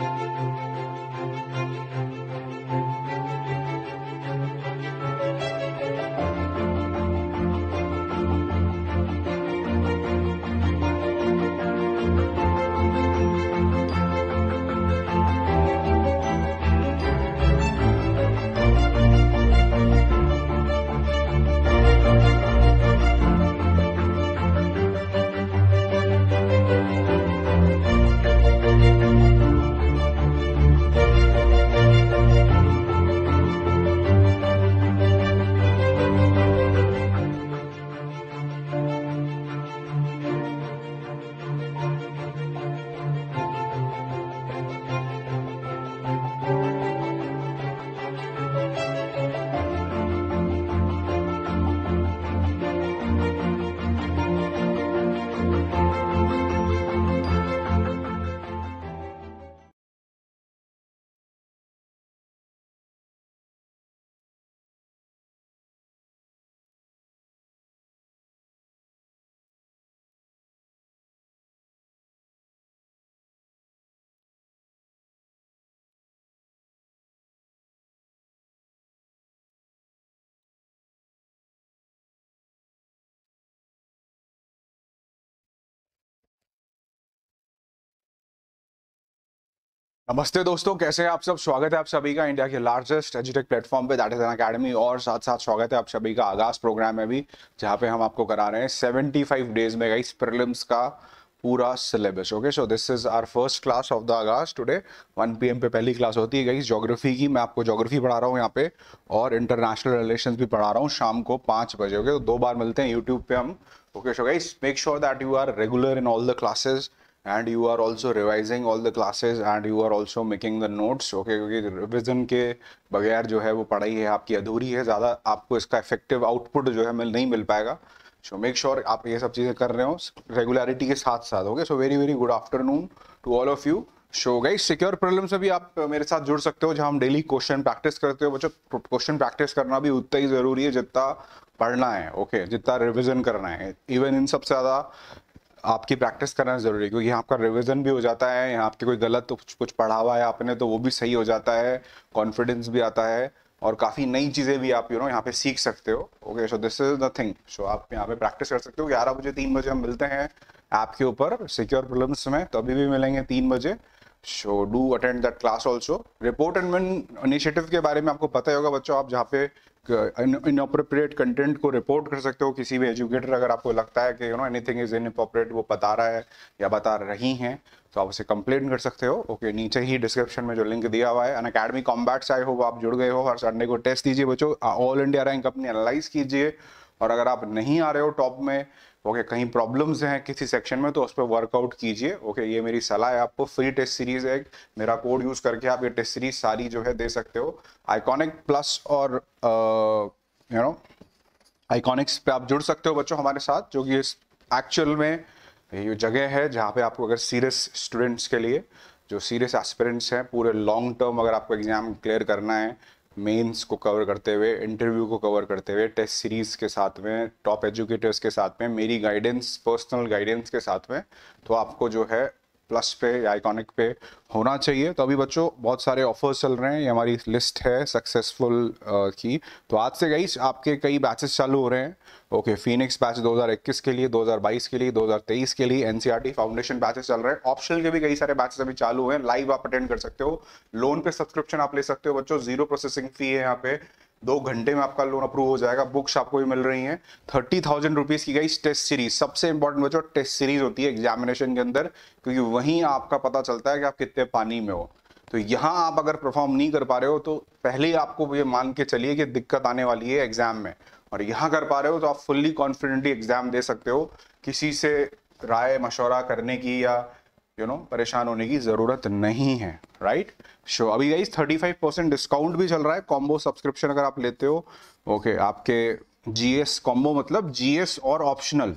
Música नमस्ते दोस्तों कैसे हैं आप सब स्वागत है आप सभी का इंडिया के लार्जेस्ट एजुटेक प्लेटफॉर्म पे दैट इज एन अकेडमी और साथ साथ स्वागत है आप सभी का आगाज प्रोग्राम में भी जहाँ पे हम आपको करा रहे हैं 75 डेज में गई प्रिलिम्स का पूरा syllabus okay so this is our first class of the आगाज टुडे 1 पीएम पे पहली क्लास होती है गई जोग्राफी की मैं आपको जोग्राफी पढ़ा रहा हूँ यहाँ पे और इंटरनेशनल रिलेशन भी पढ़ा रहा हूँ शाम को पाँच बजे ओके तो दो बार मिलते हैं यूट्यूब पे हम okay so guys make sure that you are regular in all the classes and you are also revising all the classes and you are also making the notes okay क्योंकि revision के बगैर जो है वो पढ़ाई है आपकी अधूरी है ज़्यादा आपको इसका इफेक्टिव आउटपुट जो है मिल नहीं मिल पाएगा सो मेक श्योर आप ये सब चीज़ें कर रहे हो रेगुलरिटी के साथ साथ okay so very very good afternoon to all of you so guys secure problem से भी आप मेरे साथ जुड़ सकते हो जहाँ हम डेली क्वेश्चन प्रैक्टिस करते हो बच्चों क्वेश्चन प्रैक्टिस करना भी उतना ही ज़रूरी है जितना पढ़ना है ओके okay? जितना रिविजन करना है इवन इन सबसे ज़्यादा आपकी प्रैक्टिस करना ज़रूरी है क्योंकि यहाँ आपका रिविज़न भी हो जाता है यहाँ आपके कोई गलत तो कुछ कुछ पढ़ा हुआ है आपने तो वो भी सही हो जाता है कॉन्फिडेंस भी आता है और काफ़ी नई चीज़ें भी आप यू नो यहाँ पे सीख सकते हो okay so this is the thing so आप यहाँ पे प्रैक्टिस कर सकते हो ग्यारह बजे तीन बजे हम मिलते हैं ऐप के ऊपर सिक्योर प्रॉब्लम्स में तो अभी भी मिलेंगे तीन बजे so do attend that class also report and one initiative के बारे में आपको पता ही होगा बच्चों आप जहाँ पे इनअप्रोप्रिएट uh, कंटेंट को रिपोर्ट कर सकते हो किसी भी एजुकेटर अगर आपको लगता है कि you know anything is inappropriate वो बता रहा है या बता रही हैं तो आप उसे कंप्लेन कर सकते हो ओके okay, नीचे ही डिस्क्रिप्शन में जो लिंक दिया हुआ है अन अकेडमी कॉम्बैट्स आए हो आप जुड़ गए हो हर संडे को टेस्ट दीजिए बच्चों ऑल इंडिया रैंक अपनी एनालाइज कीजिए और अगर आप नहीं आ रहे हो टॉप में ओके कहीं प्रॉब्लम्स हैं किसी सेक्शन में तो उस पर वर्कआउट कीजिए ओके ये मेरी सलाह है आपको फ्री टेस्ट सीरीज है मेरा कोड यूज करके आप ये टेस्ट सीरीज सारी जो है दे सकते हो आइकॉनिक प्लस और यू नो आइकॉनिक्स पे आप जुड़ सकते हो बच्चों हमारे साथ जो कि एक्चुअल में ये जगह है जहाँ पे आपको अगर सीरियस स्टूडेंट्स के लिए जो सीरियस एस्पिरेंट्स हैं पूरे लॉन्ग टर्म अगर आपको एग्जाम क्लियर करना है मेंस को कवर करते हुए इंटरव्यू को कवर करते हुए टेस्ट सीरीज़ के साथ में टॉप एजुकेटर्स के साथ में मेरी गाइडेंस पर्सनल गाइडेंस के साथ में तो आपको जो है प्लस पे या आइकॉनिक पे होना चाहिए तो अभी बच्चों बहुत सारे ऑफर्स चल रहे हैं ये हमारी लिस्ट है सक्सेसफुल की तो आज से गई आपके कई बैचेस चालू हो रहे हैं ओके फीनिक्स बैच 2021 के लिए 2022 के लिए 2023 के लिए एनसीईआरटी फाउंडेशन बैचेस चल रहे हैं ऑप्शनल के भी कई सारे बैचेस अभी चालू हैं लाइव आप अटेंड कर सकते हो लोन पे सब्सक्रिप्शन आप ले सकते हो बच्चों जीरो प्रोसेसिंग फी है यहाँ पे दो घंटे में आपका लोन अप्रूव हो जाएगा बुक्स आपको भी मिल रही हैं थर्टी थाउजेंड रुपीज़ की गई टेस्ट सीरीज सबसे इंपॉर्टेंट बच्चों टेस्ट सीरीज होती है एग्जामिनेशन के अंदर क्योंकि वहीं आपका पता चलता है कि आप कितने पानी में हो तो यहाँ आप अगर परफॉर्म नहीं कर पा रहे हो तो पहले ही आपको ये मान के चलिए कि दिक्कत आने वाली है एग्जाम में और यहाँ कर पा रहे हो तो आप फुल्ली कॉन्फिडेंटली एग्जाम दे सकते हो किसी से राय मशवरा करने की या यू नो परेशान होने की ज़रूरत नहीं है राइट शो अभी गाइज 35 परसेंट डिस्काउंट भी चल रहा है कॉम्बो सब्सक्रिप्शन अगर आप लेते हो ओके आपके जीएस कॉम्बो मतलब जीएस और ऑप्शनल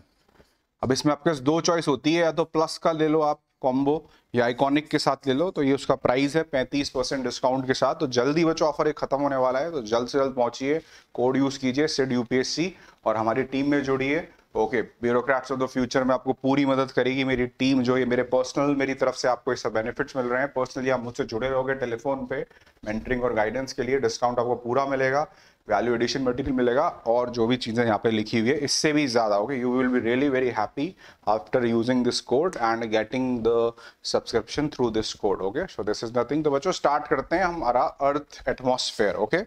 अब इसमें आपके दो चॉइस होती है या तो प्लस का ले लो आप कॉम्बो या आइकॉनिक के साथ ले लो तो ये उसका प्राइस है पैंतीस परसेंट डिस्काउंट के साथ तो जल्दी बचो ऑफर एक खत्म होने वाला है तो जल्द से जल्द पहुंचिए कोड यूज कीजिए सिड यूपीएससी और हमारी टीम में जुड़िए okay bureaucrats of the future में आपको पूरी मदद करेगी मेरी टीम जो ये मेरे पर्सनल मेरी तरफ से आपको ये सब बेनिफिट्स मिल रहे हैं पर्सनली आप मुझसे जुड़े रहोगे टेलीफोन पे मेंटरिंग और गाइडेंस के लिए डिस्काउंट आपको पूरा मिलेगा वैल्यू एडिशन मटेरियल मिलेगा और जो भी चीज़ें यहाँ पे लिखी हुई है इससे भी ज़्यादा होगी you will be really very happy after using this code and getting the subscription through this code okay so this is nothing तो बच्चों स्टार्ट करते हैं हमारा earth atmosphere okay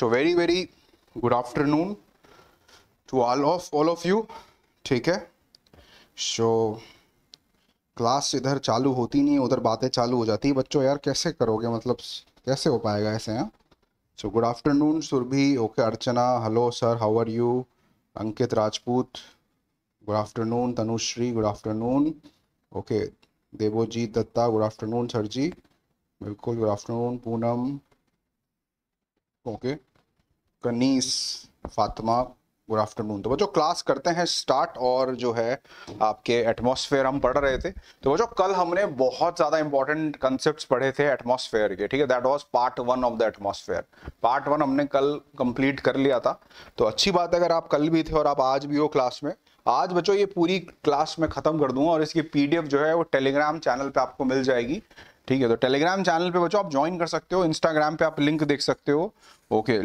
so very very good afternoon to all of all of you ठीक है so class इधर चालू होती नहीं उधर बातें चालू हो जाती बच्चों यार कैसे करोगे मतलब कैसे हो पाएगा ऐसे हैं so good afternoon Surabhi okay Archana hello sir how are you Ankit Rajput good afternoon Tanushree good afternoon okay Debojit Dutta good afternoon sir ji बिल्कुल good afternoon Poonam okay Kaneez Fatima good afternoon तो बच्चों क्लास करते हैं स्टार्ट और जो है आपके एटमॉस्फेयर हम पढ़ रहे थे तो बच्चों कल हमने बहुत ज़्यादा इंपॉर्टेंट कंसेप्ट पढ़े थे एटमॉस्फेयर के ठीक है that was part one of the atmosphere part one हमने कल कंप्लीट कर लिया था तो अच्छी बात है अगर आप कल भी थे और आप आज भी हो क्लास में आज बच्चों ये पूरी क्लास में ख़त्म कर दूंगा और इसकी पीडीएफ जो है वो टेलीग्राम चैनल पे आपको मिल जाएगी ठीक है तो टेलीग्राम चैनल पे बच्चों आप ज्वाइन कर सकते हो इंस्टाग्राम पे आप लिंक देख सकते हो ओके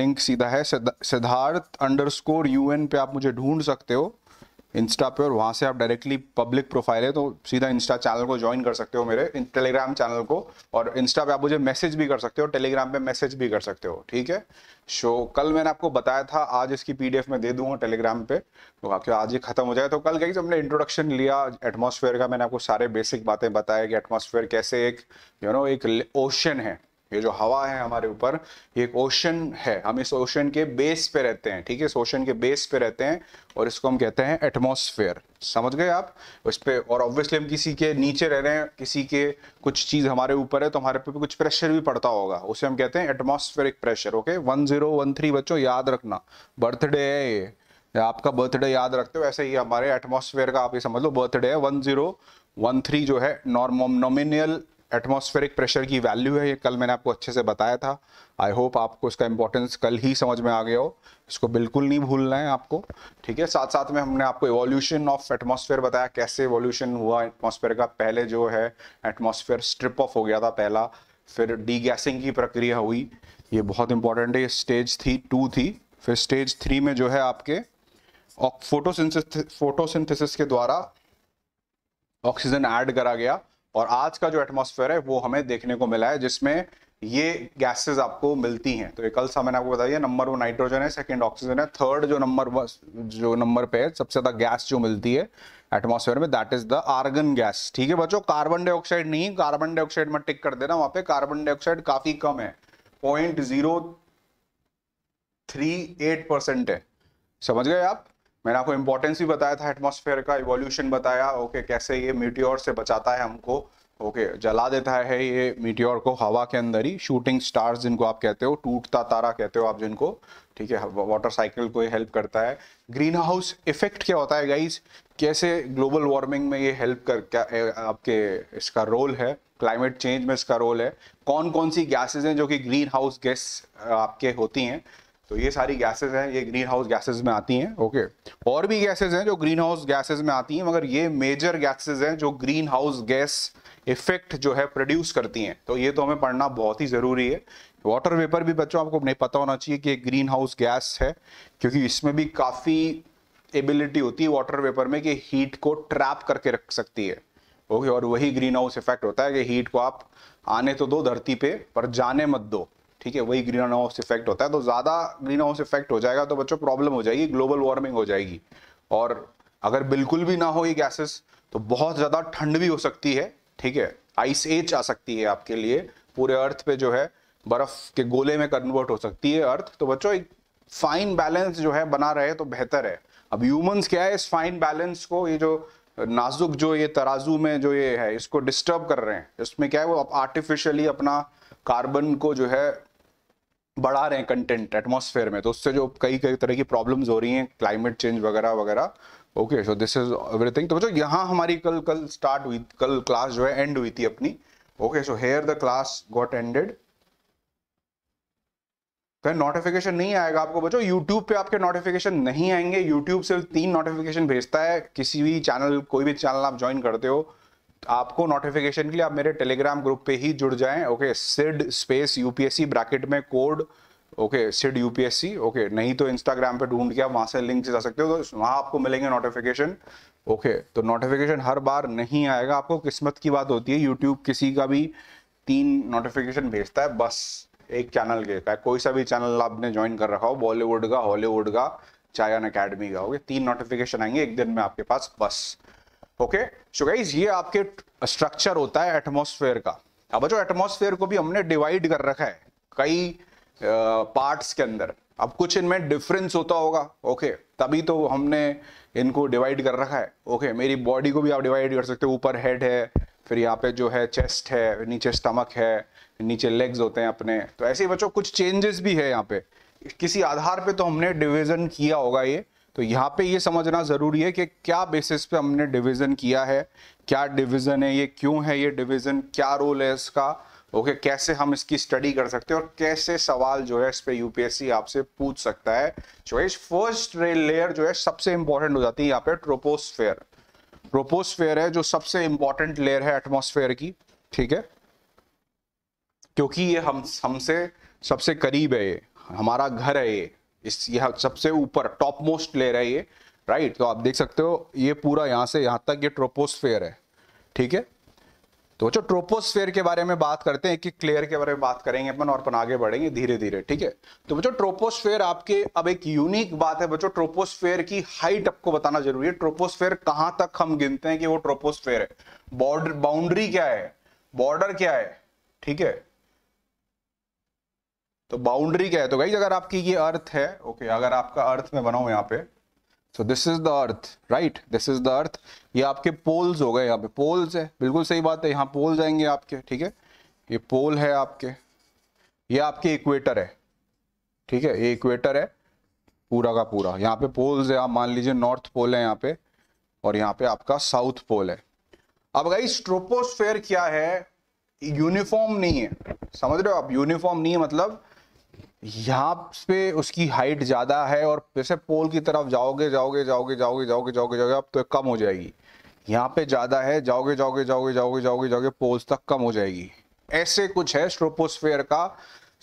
लिंक सीधा है सिद्धार्थ अंडर स्कोर यू पे आप मुझे ढूंढ सकते हो इंस्टा पे और वहाँ से आप डायरेक्टली पब्लिक प्रोफाइल है तो सीधा इंस्टा चैनल को ज्वाइन कर सकते हो मेरे टेलीग्राम चैनल को और इंस्टा पे आप मुझे मैसेज भी कर सकते हो टेलीग्राम पे मैसेज भी कर सकते हो ठीक है शो कल मैंने आपको बताया था आज इसकी पीडीएफ में दे दूंगा टेलीग्राम पे तो आपके आज ही खत्म हो जाए तो कल कहीं हमने इंट्रोडक्शन लिया एटमोसफेयर का मैंने आपको सारे बेसिक बातें बताया कि एटमोसफेयर कैसे एक यू you नो know, एक ओशन है ये जो हवा है हमारे ऊपर ये एक ओशन है हम इस ओशन के बेस पे रहते हैं ठीक है इस ओशन के बेस पे रहते हैं और इसको हम कहते हैं एटमोसफेयर समझ गए आप इस पर और ऑब्वियसली हम किसी के नीचे रह रहे हैं किसी के कुछ चीज़ हमारे ऊपर है तो हमारे पे कुछ प्रेशर भी पड़ता होगा उसे हम कहते हैं atmospheric pressure okay one zero one three बच्चों याद रखना बर्थडे है ये आपका बर्थडे याद रखते हो ऐसे ही हमारे एटमोसफेयर का आप ये समझ लो बर्थडे है वन जीरो वन थ्री जो है नॉर्मोमिनियल एटमॉस्फेरिक प्रेशर की वैल्यू है ये कल मैंने आपको अच्छे से बताया था आई होप आपको इसका इंपॉर्टेंस कल ही समझ में आ गया हो इसको बिल्कुल नहीं भूलना है आपको ठीक है साथ साथ में हमने आपको इवोल्यूशन ऑफ एटमॉस्फेयर बताया कैसे इवोल्यूशन हुआ एटमॉस्फेयर का पहले जो है एटमॉस्फेयर स्ट्रिप ऑफ हो गया था पहला फिर डी गैसिंग की प्रक्रिया हुई ये बहुत इंपॉर्टेंट है ये स्टेज थी टू थी फिर स्टेज थ्री में जो है आपके फोटोसिंथेसिस के द्वारा ऑक्सीजन ऐड करा गया और आज का जो एटमोसफेयर है वो हमें देखने को मिला है जिसमें ये गैसेस आपको मिलती हैं तो ये कल सा मैंने आपको बताया नंबर वन नाइट्रोजन है सेकंड ऑक्सीजन है थर्ड जो नंबर जो नंबर पे है सबसे ज्यादा गैस जो मिलती है एटमॉस्फेयर में that is the argon gas ठीक है बच्चों कार्बन डाइऑक्साइड नहीं कार्बन डाइऑक्साइड में टिक कर देना वहां पे कार्बन डाइऑक्साइड काफी कम है point zero three eight percent है समझ गए आप मैंने आपको इम्पोर्टेंस भी बताया था एटमोसफेयर का इवोल्यूशन बताया ओके okay, कैसे ये मीटियोर से बचाता है हमको ओके okay, जला देता है ये मीटियोर को हवा के अंदर ही शूटिंग स्टार्स जिनको आप कहते हो टूटता तारा कहते हो आप जिनको ठीक है वाटर साइकिल को ये हेल्प करता है ग्रीन हाउस इफेक्ट क्या होता है गाइज कैसे ग्लोबल वार्मिंग में ये हेल्प कर क्या आपके इसका रोल है क्लाइमेट चेंज में इसका रोल है कौन कौन सी गैसेज हैं जो कि ग्रीन हाउस गैस आपके होती हैं तो ये सारी गैसेज हैं ये ग्रीन हाउस गैसेज में आती हैं ओके और भी गैसेज हैं जो ग्रीन हाउस गैसेज में आती हैं मगर ये मेजर गैसेज हैं जो ग्रीन हाउस गैस इफेक्ट जो है प्रोड्यूस करती हैं तो ये तो हमें पढ़ना बहुत ही ज़रूरी है वाटर वेपर भी बच्चों आपको नहीं पता होना चाहिए कि ग्रीन हाउस गैस है क्योंकि इसमें भी काफ़ी एबिलिटी होती है वाटर वेपर में कि हीट को ट्रैप करके रख सकती है ओके और वही ग्रीन हाउस इफेक्ट होता है कि हीट को आप आने तो दो धरती पे पर जाने मत दो ठीक है वही ग्रीन हाउस इफेक्ट होता है तो ज़्यादा ग्रीन हाउस इफेक्ट हो जाएगा तो बच्चों प्रॉब्लम हो जाएगी ग्लोबल वार्मिंग हो जाएगी और अगर बिल्कुल भी ना हो ये गैसेस तो बहुत ज़्यादा ठंड भी हो सकती है ठीक है आइस एज आ सकती है आपके लिए पूरे अर्थ पे जो है बर्फ के गोले में कन्वर्ट हो सकती है अर्थ तो बच्चों एक फाइन बैलेंस जो है बना रहे तो बेहतर है अब ह्यूमंस क्या है इस फाइन बैलेंस को ये जो नाजुक जो ये तराजू में जो ये है इसको डिस्टर्ब कर रहे हैं इसमें क्या है वो आप आर्टिफिशियली अपना कार्बन को जो है बढ़ा रहे हैं कंटेंट एटमोसफेयर में तो उससे जो कई कई तरह की प्रॉब्लम्स हो रही हैं क्लाइमेट चेंज वगैरह वगैरह okay so this is everything तो बच्चों यहाँ हमारी कल कल स्टार्ट हुई कल क्लास जो है एंड हुई थी अपनी okay so here the class got ended कहीं नोटिफिकेशन नहीं आएगा आपको बच्चों यूट्यूब पे आपके नोटिफिकेशन नहीं आएंगे यूट्यूब सिर्फ तीन नोटिफिकेशन भेजता है किसी भी चैनल कोई भी चैनल आप ज्वाइन करते हो आपको नोटिफिकेशन के लिए आप मेरे टेलीग्राम ग्रुप पे ही जुड़ जाएं okay SID space UPSC bracket में code okay SID UPSC okay नहीं तो इंस्टाग्राम पे ढूंढ के आप वहां से लिंक से जा सकते हो तो वहां आपको मिलेंगे नोटिफिकेशन ओके तो नोटिफिकेशन हर बार नहीं आएगा आपको किस्मत की बात होती है यूट्यूब किसी का भी तीन नोटिफिकेशन भेजता है बस एक चैनल के है कोई सा भी चैनल आपने ज्वाइन कर रखा हो बॉलीवुड का हॉलीवुड का चायन अकेडमी का ओके तीन नोटिफिकेशन आएंगे एक दिन में आपके पास बस ओके सो गाइज ये आपके स्ट्रक्चर होता है एटमोसफेयर का अब जो एटमोसफेयर को भी हमने डिवाइड कर रखा है कई पार्ट्स के अंदर अब कुछ इनमें डिफरेंस होता होगा ओके okay, तभी तो हमने इनको डिवाइड कर रखा है ओके okay, मेरी बॉडी को भी आप डिवाइड कर सकते हो ऊपर हेड है फिर यहाँ पे जो है चेस्ट है नीचे स्टमक है नीचे लेग्स होते हैं अपने तो ऐसे ही बच्चों कुछ चेंजेस भी है यहाँ पे किसी आधार पे तो हमने डिवीजन किया होगा ये तो यहाँ पे ये समझना ज़रूरी है कि क्या बेसिस पे हमने डिवीज़न किया है क्या डिवीज़न है ये क्यों है ये डिवीज़न क्या रोल है इसका ओके कैसे हम इसकी स्टडी कर सकते हैं और कैसे सवाल जो है इस पर यूपीएससी आपसे पूछ सकता है जो है फर्स्ट लेयर जो है सबसे इंपॉर्टेंट हो जाती है यहाँ पे ट्रोपोस्फेयर ट्रोपोस्फेयर है जो सबसे इंपॉर्टेंट लेयर है एटमोस्फेयर की ठीक है क्योंकि ये हम हमसे सबसे करीब है ये हमारा घर है ये इस यह सबसे ऊपर टॉप मोस्ट लेयर है ये राइट तो आप देख सकते हो ये पूरा यहाँ से यहाँ तक ये ट्रोपोस्फेयर है ठीक है तो बच्चों ट्रोपोस्फेयर के बारे में बात करते हैं एक एक क्लेयर के बारे में बात करेंगे अपन और अपन आगे बढ़ेंगे धीरे धीरे ठीक है तो बच्चों ट्रोपोस्फेयर आपके अब एक यूनिक बात है बच्चों ट्रोपोस्फेयर की हाइट आपको बताना जरूरी है ट्रोपोस्फेयर कहां तक हम गिनते हैं कि वो ट्रोपोस्फेयर है बॉर्डर बाउंड्री क्या है बॉर्डर क्या है ठीक है तो बाउंड्री क्या है तो गाइज अगर आपकी ये अर्थ है ओके okay, अगर आपका अर्थ में बनाऊ यहाँ पे so this is the earth right this is the earth ये आपके पोल्स हो गए यहाँ पे पोल्स है बिल्कुल सही बात है यहाँ पोल आएंगे आपके ठीक है ये पोल है आपके ये आपके इक्वेटर है ठीक है ये इक्वेटर है पूरा का पूरा यहाँ पे पोल्स है आप मान लीजिए नॉर्थ पोल है यहाँ पे और यहाँ पे आपका साउथ पोल है अब गाई ट्रोपोस्फेयर क्या है यूनिफॉर्म नहीं है समझ रहे हो आप यूनिफॉर्म नहीं है मतलब यहाँ पे उसकी हाइट ज़्यादा है और जैसे पोल की तरफ जाओगे जाओगे जाओगे जाओगे जाओगे जाओगे जाओगे अब तो कम हो जाएगी यहाँ पे ज़्यादा है जाओगे जाओगे जाओगे जाओगे जाओगे जाओगे पोल्स तक कम हो जाएगी ऐसे कुछ है स्ट्रोपोस्फेयर का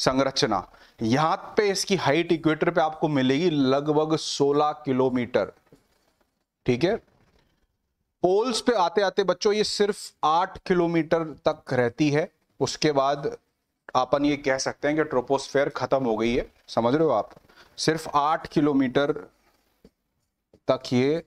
संरचना यहाँ पे इसकी हाइट इक्वेटर पे आपको मिलेगी लगभग 16 किलोमीटर ठीक है पोल्स पे आते आते बच्चों ये सिर्फ 8 किलोमीटर तक रहती है उसके बाद अपन ये कह सकते हैं कि ट्रोपोस्फेयर खत्म हो गई है समझ रहे हो आप सिर्फ आठ किलोमीटर तक ये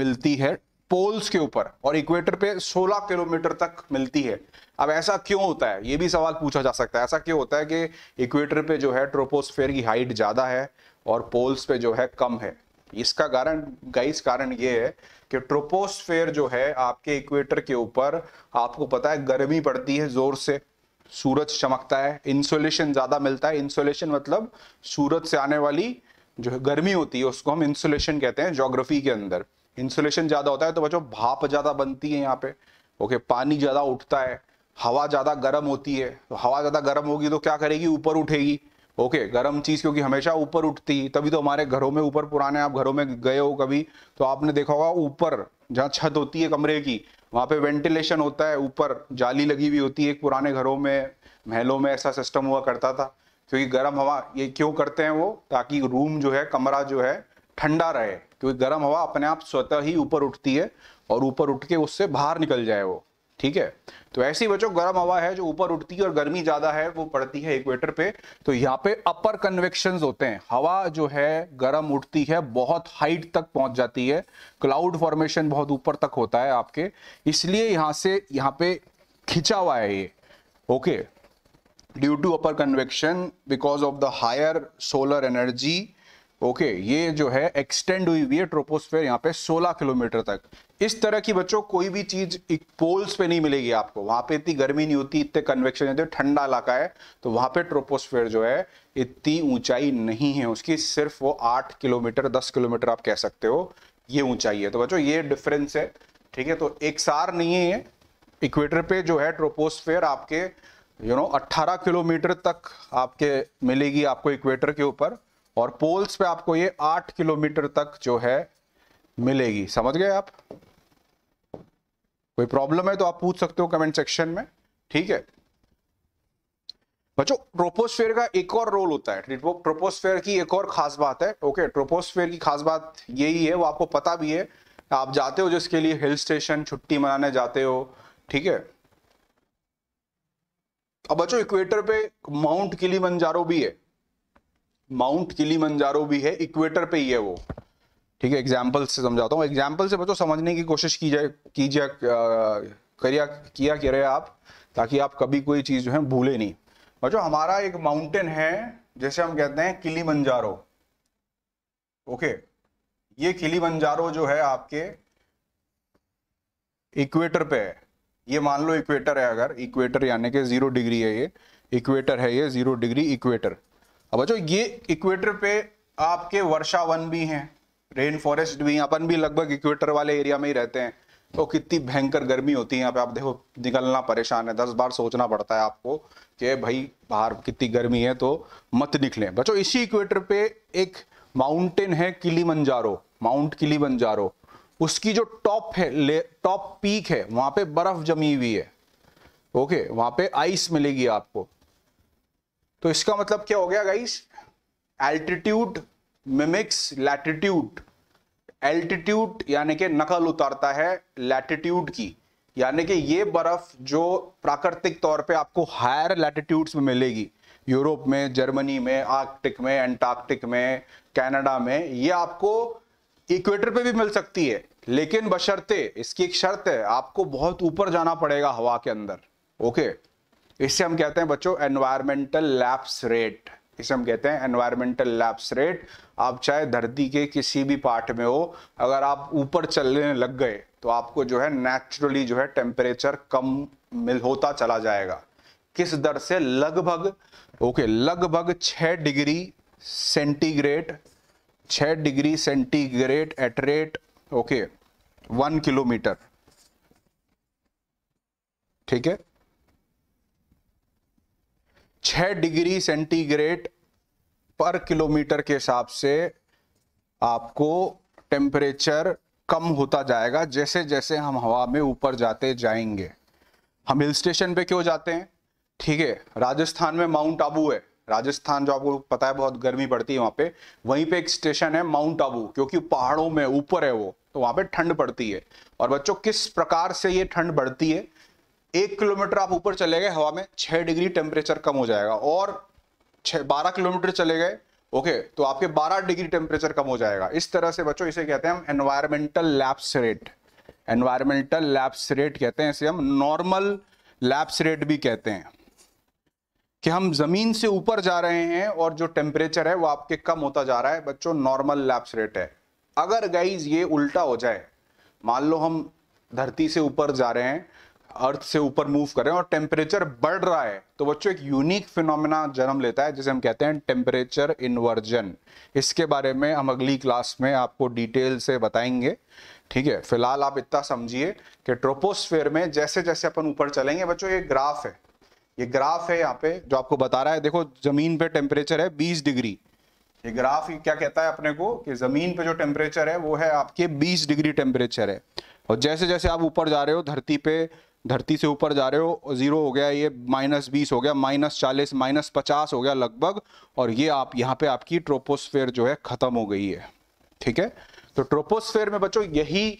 मिलती है पोल्स के ऊपर और इक्वेटर पे 16 किलोमीटर तक मिलती है अब ऐसा क्यों होता है ये भी सवाल पूछा जा सकता है ऐसा क्यों होता है कि इक्वेटर पे जो है ट्रोपोस्फेयर की हाइट ज़्यादा है और पोल्स पे जो है कम है इसका कारण गाइस कारण ये है कि ट्रोपोस्फेयर जो है आपके इक्वेटर के ऊपर आपको पता है गर्मी पड़ती है जोर से सूरज चमकता है इंसुलेशन ज़्यादा मिलता है इंसुलेशन मतलब सूरज से आने वाली जो है गर्मी होती है उसको हम इंसुलेशन कहते हैं जोग्राफी के अंदर इंसुलेशन ज़्यादा होता है तो बच्चों भाप ज़्यादा बनती है यहाँ पे ओके पानी ज़्यादा उठता है हवा ज़्यादा गर्म होती है तो हवा ज़्यादा गर्म होगी तो क्या करेगी ऊपर उठेगी ओके गर्म चीज़ क्योंकि हमेशा ऊपर उठती है तभी तो हमारे घरों में ऊपर पुराने आप घरों में गए हो कभी तो आपने देखा होगा ऊपर जहाँ छत होती है कमरे की वहाँ पे वेंटिलेशन होता है ऊपर जाली लगी हुई होती है पुराने घरों में महलों में ऐसा सिस्टम हुआ करता था क्योंकि गर्म हवा ये क्यों करते हैं वो ताकि रूम जो है कमरा जो है ठंडा रहे क्योंकि गर्म हवा अपने आप स्वतः ही ऊपर उठती है और ऊपर उठ के उससे बाहर निकल जाए वो ठीक है तो ऐसी बच्चों गर्म हवा है जो ऊपर उठती है और गर्मी ज्यादा है वो पड़ती है इक्वेटर पे तो यहाँ पे अपर कन्वेक्शन होते हैं हवा जो है गर्म उठती है बहुत हाइट तक पहुंच जाती है क्लाउड फॉर्मेशन बहुत ऊपर तक होता है आपके इसलिए यहां से यहाँ पे खिंचा हुआ है ये okay due to upper convection because of the higher solar energy okay ये जो है एक्सटेंड हुई हुई है ट्रोपोस्फेयर यहाँ पे 16 किलोमीटर तक इस तरह की बच्चों कोई भी चीज पोल्स पे नहीं मिलेगी आपको वहां पे इतनी गर्मी नहीं होती इतने कन्वेक्शन होते ठंडा इलाका है तो वहां पे ट्रोपोस्फेयर जो है इतनी ऊंचाई नहीं है उसकी सिर्फ वो आठ किलोमीटर दस किलोमीटर आप कह सकते हो ये ऊंचाई है तो बच्चों ये डिफरेंस है ठीक है तो एक सार नहीं है ये इक्वेटर पे जो है ट्रोपोस्फेयर आपके यू नो 18 किलोमीटर तक आपके मिलेगी आपको इक्वेटर के ऊपर और पोल्स पे आपको ये आठ किलोमीटर तक जो है मिलेगी समझ गए आप कोई प्रॉब्लम है तो आप पूछ सकते हो कमेंट सेक्शन में ठीक है बच्चों ट्रोपोस्फेयर का एक और रोल होता है ट्रोपोस्फेयर की एक और खास बात है ओके ट्रोपोस्फेयर की खास बात यही है वो आपको पता भी है आप जाते हो जिसके लिए हिल स्टेशन छुट्टी मनाने जाते हो ठीक है अब बच्चों इक्वेटर पे माउंट किली भी है माउंट किली मंजारो भी है इक्वेटर पे ही है वो ठीक है एग्जाम्पल से समझाता हूँ एग्जाम्पल से बच्चों समझने की कोशिश की जाए कीजिए करिया किया करिए आप ताकि आप कभी कोई चीज़ जो है भूले नहीं बच्चों हमारा एक माउंटेन है जैसे हम कहते हैं किली मंजारो ओके ये किली मंजारो जो है आपके इक्वेटर पे है ये मान लो इक्वेटर है अगर इक्वेटर यानी कि जीरो डिग्री है ये इक्वेटर है ये जीरो डिग्री इक्वेटर अब बच्चों ये इक्वेटर पे आपके वर्षा वन भी हैं रेन फॉरेस्ट भी अपन भी लगभग इक्वेटर वाले एरिया में ही रहते हैं तो कितनी भयंकर गर्मी होती है यहाँ पे आप देखो निकलना परेशान है दस बार सोचना पड़ता है आपको कि भाई बाहर कितनी गर्मी है तो मत निकलें बच्चों इसी इक्वेटर पे एक माउंटेन है किली मंजारो माउंट किली मंजारो उसकी जो टॉप है टॉप पीक है वहां पे बर्फ जमी हुई है ओके वहां पे आइस मिलेगी आपको तो इसका मतलब क्या हो गया guys altitude mimics latitude altitude यानी कि नकल उतारता है लैटिट्यूड की यानी कि ये बर्फ जो प्राकृतिक तौर पे आपको हायर लैटिट्यूड्स में मिलेगी यूरोप में जर्मनी में आर्कटिक में एंटार्कटिक में कनाडा में ये आपको इक्वेटर पे भी मिल सकती है लेकिन बशर्ते इसकी एक शर्त है आपको बहुत ऊपर जाना पड़ेगा हवा के अंदर ओके इससे हम कहते हैं बच्चों एनवायरमेंटल लैप्स रेट इसे हम कहते हैं एनवायरमेंटल लैप्स रेट आप चाहे धरती के किसी भी पार्ट में हो अगर आप ऊपर चलने लग गए तो आपको जो है नेचुरली जो है टेम्परेचर कम मिल होता चला जाएगा किस दर से लगभग ओके लगभग छः डिग्री सेंटीग्रेड छ degree centigrade at rate okay one kilometre ठीक है छः डिग्री सेंटीग्रेड पर किलोमीटर के हिसाब से आपको टेम्परेचर कम होता जाएगा जैसे जैसे हम हवा में ऊपर जाते जाएंगे हम हिल स्टेशन पे क्यों जाते हैं ठीक है राजस्थान में माउंट आबू है राजस्थान जो आपको पता है बहुत गर्मी पड़ती है वहाँ पे वहीं पे एक स्टेशन है माउंट आबू क्योंकि पहाड़ों में ऊपर है वो तो वहाँ पे ठंड पड़ती है और बच्चों किस प्रकार से ये ठंड बढ़ती है एक किलोमीटर आप ऊपर चले गए हवा में छह डिग्री टेम्परेचर कम हो जाएगा और छह बारह किलोमीटर चले गए ओके तो आपके 12 डिग्री टेम्परेचर कम हो जाएगा इस तरह से बच्चों इसे कहते हैं हम environmental lapse rate environmental lapse rate कहते हैं इसे हम नॉर्मल लैप्स रेट भी कहते हैं कि हम जमीन से ऊपर जा रहे हैं और जो टेम्परेचर है वो आपके कम होता जा रहा है बच्चों नॉर्मल लैप्स रेट है अगर गाइज ये उल्टा हो जाए मान लो हम धरती से ऊपर जा रहे हैं अर्थ से ऊपर मूव कर रहे हैं और टेम्परेचर बढ़ रहा है तो बच्चों एक यूनिक फिनोमेना जन्म लेता है जिसे हम कहते हैं टेम्परेचर इन्वर्जन इसके बारे में हम अगली क्लास में आपको डिटेल से बताएंगे ठीक है फिलहाल आप इतना समझिए कि ट्रोपोस्फेयर में जैसे जैसे अपन ऊपर चलेंगे बच्चों ये ग्राफ है ये ग्राफ है यहाँ पे जो आपको बता रहा है देखो जमीन पे टेम्परेचर है बीस डिग्री ये ग्राफ क्या कहता है अपने को कि जमीन पे जो टेम्परेचर है वो है आपके बीस डिग्री टेम्परेचर है और जैसे जैसे आप ऊपर जा रहे हो धरती पे धरती से ऊपर जा रहे हो ज़ीरो हो गया ये माइनस बीस हो गया माइनस चालीस माइनस पचास हो गया लगभग और ये आप यहाँ पे आपकी ट्रोपोस्फेयर जो है ख़त्म हो गई है ठीक है तो ट्रोपोस्फेयर में बच्चों यही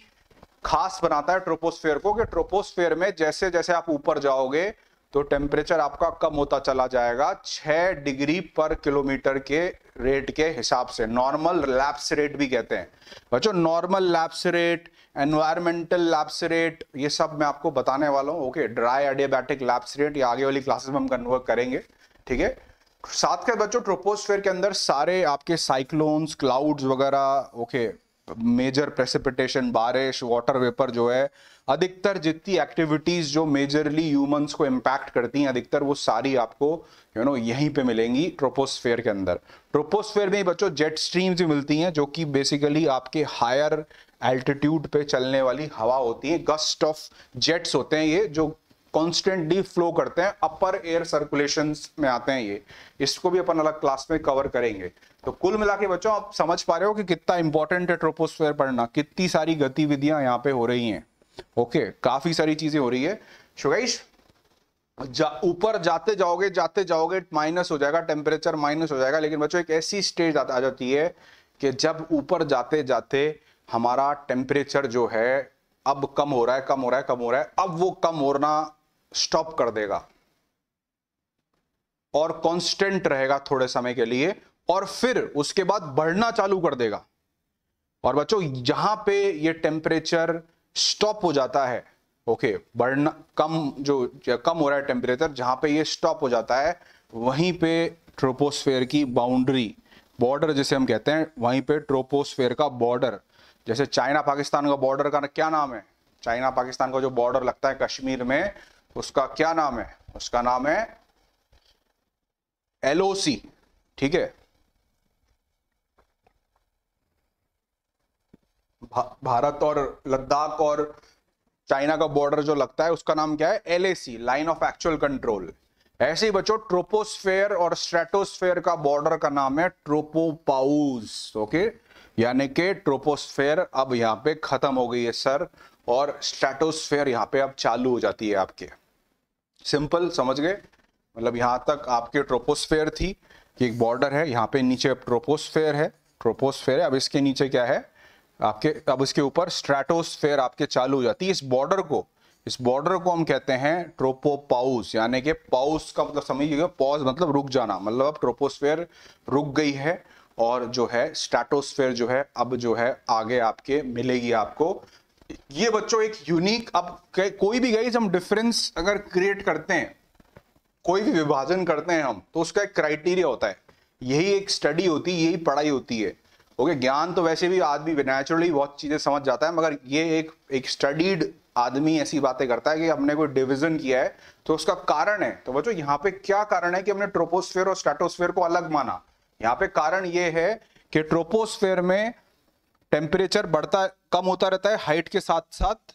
खास बनाता है ट्रोपोस्फेयर को कि ट्रोपोस्फेयर में जैसे जैसे आप ऊपर जाओगे तो टेम्परेचर आपका कम होता चला जाएगा छह डिग्री पर किलोमीटर के रेट के हिसाब से नॉर्मल लैप्स रेट भी कहते हैं बच्चों normal lapse rate environmental lapse rate ये सब मैं आपको बताने वाला हूँ okay dry adiabatic lapse rate ये आगे वाली क्लासेस में हम कन्वर्ट करेंगे ठीक है साथ के बच्चों ट्रोपोस्फेयर के अंदर सारे आपके साइक्लोन्स क्लाउड्स वगैरह ओके मेजर प्रेसिपिटेशन बारिश वाटर वेपर जो है अधिकतर जितनी एक्टिविटीज़ जो मेजरली ह्यूमंस को इम्पैक्ट करती हैं अधिकतर वो सारी आपको यू नो यहीं पे मिलेंगी ट्रोपोस्फेयर के अंदर ट्रोपोस्फेयर में ही बच्चों जेट स्ट्रीम्स भी मिलती हैं जो कि बेसिकली आपके हायर एल्टीट्यूड पे चलने वाली हवा होती है गस्ट ऑफ जेट्स होते हैं ये जो कॉन्स्टेंटली फ्लो करते हैं अपर एयर सर्कुलेशन में आते हैं ये इसको भी अपन अलग क्लास में कवर करेंगे तो कुल मिला के बच्चों आप समझ पा रहे हो कि कितना इंपॉर्टेंट है ट्रोपोस्फेयर पढ़ना कितनी सारी गतिविधियां यहाँ पे हो रही हैं ओके काफी सारी चीजें हो रही है शुगेश जा ऊपर जाते जाओगे जाते जाओगे माइनस हो जाएगा टेम्परेचर माइनस हो जाएगा लेकिन बच्चों एक ऐसी स्टेज आ जाती है कि जब ऊपर जाते जाते हमारा टेम्परेचर जो है अब कम हो रहा है कम हो रहा है कम हो रहा है अब वो कम होना स्टॉप कर देगा और कांस्टेंट रहेगा थोड़े समय के लिए और फिर उसके बाद बढ़ना चालू कर देगा और बच्चों जहां पे ये टेम्परेचर स्टॉप हो जाता है ओके बढ़ना कम जो कम हो रहा है टेम्परेचर जहां पे ये स्टॉप हो जाता है वहीं पे ट्रोपोस्फेयर की बाउंड्री बॉर्डर जिसे हम कहते हैं वहीं पे ट्रोपोस्फेयर का बॉर्डर जैसे चाइना पाकिस्तान का बॉर्डर का क्या नाम है चाइना पाकिस्तान का जो बॉर्डर लगता है कश्मीर में उसका क्या नाम है उसका नाम है एलओसी ठीक है भारत और लद्दाख और चाइना का बॉर्डर जो लगता है उसका नाम क्या है LAC line of actual control ऐसे ही बच्चों ट्रोपोस्फेयर और स्ट्रेटोस्फेयर का बॉर्डर का नाम है ट्रोपोपाउज ओके okay? यानी कि ट्रोपोस्फेयर अब यहाँ पे ख़त्म हो गई है सर और स्ट्रेटोस्फेयर यहाँ पे अब चालू हो जाती है आपके सिंपल समझ गए मतलब यहाँ तक आपके ट्रोपोस्फेयर थी कि एक बॉर्डर है यहाँ पे नीचे ट्रोपोस्फेयर है ट्रोपोस्फेयर है अब इसके नीचे क्या है आपके अब इसके ऊपर स्ट्रेटोस्फेयर आपके चालू हो जाती है इस बॉर्डर को इस बॉर्डर को हम कहते हैं ट्रोपोपाउस यानी कि पाउस का मतलब समझिएगा पॉज मतलब रुक जाना मतलब अब ट्रोपोस्फेयर रुक गई है और जो है स्टेटोस्फेयर जो है अब जो है आगे आपके मिलेगी आपको ये बच्चों एक यूनिक अब कोई भी गई हम डिफरेंस अगर क्रिएट करते हैं कोई भी विभाजन करते हैं हम तो उसका एक क्राइटेरिया होता है यही एक स्टडी होती है यही पढ़ाई होती है ओके ज्ञान तो वैसे भी आदमी नेचुरली बहुत चीज़ें समझ जाता है मगर ये एक एक स्टडीड आदमी ऐसी बातें करता है कि हमने कोई डिविजन किया है तो उसका कारण है तो बच्चों यहाँ पे क्या कारण है कि हमने ट्रोपोस्फेयर और स्टेटोस्फेयर को अलग माना यहाँ पे कारण ये है कि ट्रोपोस्फेयर में टेम्परेचर बढ़ता कम होता रहता है हाइट के साथ साथ